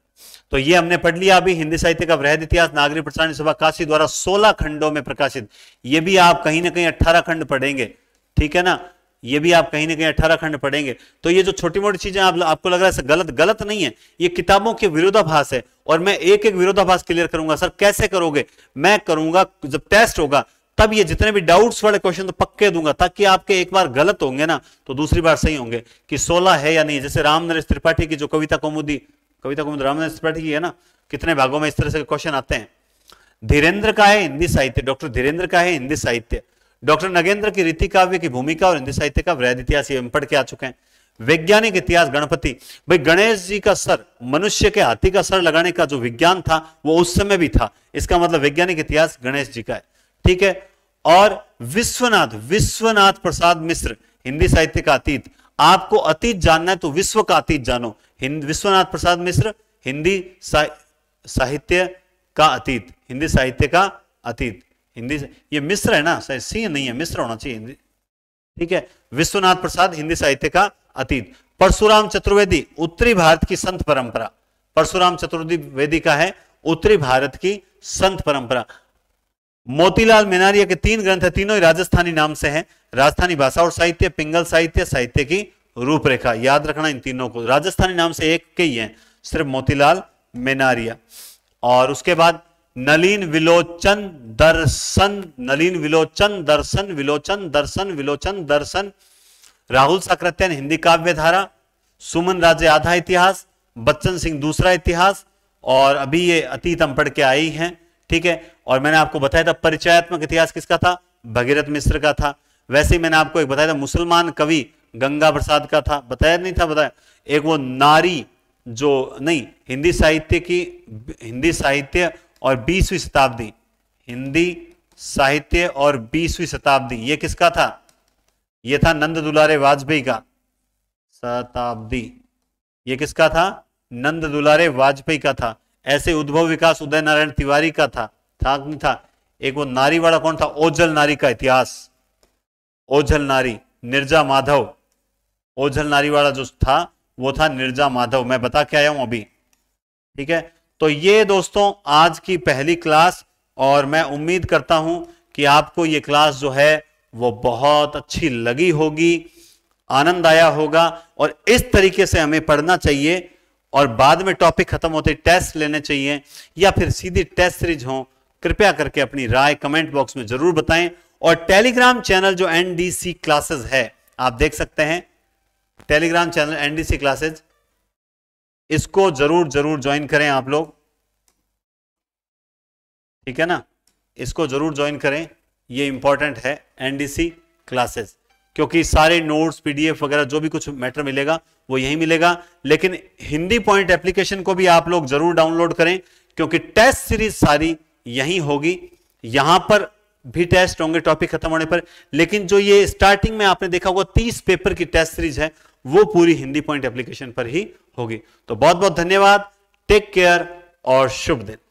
तो ये हमने पढ़ लिया अभी हिंदी साहित्य का वृहद इतिहास नागरी प्रसारण सभा काशी द्वारा 16 खंडों में प्रकाशित ये भी आप कहीं ना कहीं 18 खंड पढ़ेंगे ठीक है ना ये भी आप कहीं ना कहीं अठारह खंड पढ़ेंगे तो ये जो छोटी मोटी चीजें आप, आपको लग रहा है गलत गलत नहीं है ये किताबों के विरोधाभास है और मैं एक एक विरोधाभास क्लियर करूंगा सर कैसे करोगे मैं करूंगा जब टेस्ट होगा तब ये जितने भी डाउट्स वाले क्वेश्चन तो पक्के दूंगा ताकि आपके एक बार गलत होंगे ना तो दूसरी बार सही होंगे कि सोलह है या नहीं जैसे राम नरेश त्रिपाठी की जो कविता कौमुदी कविता को राम ने स्प्रेड की है ना कितने भागों में इस तरह से क्वेश्चन आते हैं धीरेन्द्र का है हिंदी साहित्य डॉक्टर धीरेन्द्र का है हिंदी साहित्य डॉक्टर नगेंद्र की रीति काव्य की भूमिका और हिंदी साहित्य का वृहद इतिहास ये पढ़ के आ चुके हैं वैज्ञानिक इतिहास गणपति भाई गणेश जी का सर मनुष्य के हाथी का सर लगाने का जो विज्ञान था वो उस समय भी था इसका मतलब वैज्ञानिक इतिहास गणेश जी का है ठीक है और विश्वनाथ विश्वनाथ प्रसाद मिश्र हिंदी साहित्य का अतीत आपको अतीत जानना है तो विश्व का अतीत जानो हिंद विश्वनाथ प्रसाद मिश्र हिंदी सा, साहित्य का अतीत हिंदी साहित्य का अतीत हिंदी ये मिश्र है ना सी नहीं है मिश्र होना चाहिए हिंदी ठीक है विश्वनाथ प्रसाद हिंदी साहित्य का अतीत परशुराम चतुर्वेदी उत्तरी भारत की संत परंपरा परशुराम चतुर्वेदी का है उत्तरी भारत की संत परंपरा मोतीलाल मीनारिया के तीन ग्रंथ है तीनों ही राजस्थानी नाम से हैं राजस्थानी भाषा और साहित्य पिंगल साहित्य साहित्य की रूपरेखा याद रखना इन तीनों को राजस्थानी नाम से एक के ही है सिर्फ मोतीलाल मेनारिया और उसके बाद नलीन विलोचन दर्शन नलीन विलोचन दर्शन विलोचन दर्शन विलोचन दर्शन राहुल साकृत्यन हिंदी काव्य धारा सुमन राजे आधा इतिहास बच्चन सिंह दूसरा इतिहास और अभी ये अतीत हम पढ़ के आई हैं ठीक है और मैंने आपको बताया था परिचयात्मक इतिहास किसका था भगीरथ मिश्र का था वैसे ही मैंने आपको एक बताया था मुसलमान कवि गंगा प्रसाद का था बताया नहीं था बताया एक वो नारी जो नहीं हिंदी साहित्य की हिंदी साहित्य और बीसवीं शताब्दी हिंदी साहित्य और बीसवीं शताब्दी ये किसका था ये था नंद दुलारे वाजपेयी का शताब्दी ये किसका था नंद दुलारे वाजपेयी का था ऐसे उद्भव विकास उदय नारायण तिवारी का था था नहीं था एक वो नारी वाला कौन था ओजल नारी का इतिहास ओझल नारी निर्जा माधव ओझल नारी वाला जो था वो था निर्जा माधव मैं बता के आया हूं अभी ठीक है तो ये दोस्तों आज की पहली क्लास और मैं उम्मीद करता हूं कि आपको ये क्लास जो है वो बहुत अच्छी लगी होगी आनंद आया होगा और इस तरीके से हमें पढ़ना चाहिए और बाद में टॉपिक खत्म होते टेस्ट लेने चाहिए या फिर सीधी टेस्ट सीरीज हो कृपया करके अपनी राय कमेंट बॉक्स में जरूर बताएं और टेलीग्राम चैनल जो एनडीसी क्लासेस है आप देख सकते हैं टेलीग्राम चैनल एनडीसी क्लासेस इसको जरूर जरूर ज्वाइन करें आप लोग ठीक है ना इसको जरूर ज्वाइन करें ये इंपॉर्टेंट है एनडीसी क्लासेस क्योंकि सारे नोट्स पीडीएफ वगैरह जो भी कुछ मैटर मिलेगा वो यही मिलेगा लेकिन हिंदी पॉइंट एप्लीकेशन को भी आप लोग जरूर डाउनलोड करें क्योंकि टेस्ट सीरीज सारी यही होगी यहां पर भी टेस्ट होंगे टॉपिक खत्म होने पर लेकिन जो ये स्टार्टिंग में आपने देखा होगा तीस पेपर की टेस्ट सीरीज है वो पूरी हिंदी पॉइंट एप्लीकेशन पर ही होगी तो बहुत बहुत धन्यवाद टेक केयर और शुभ दिन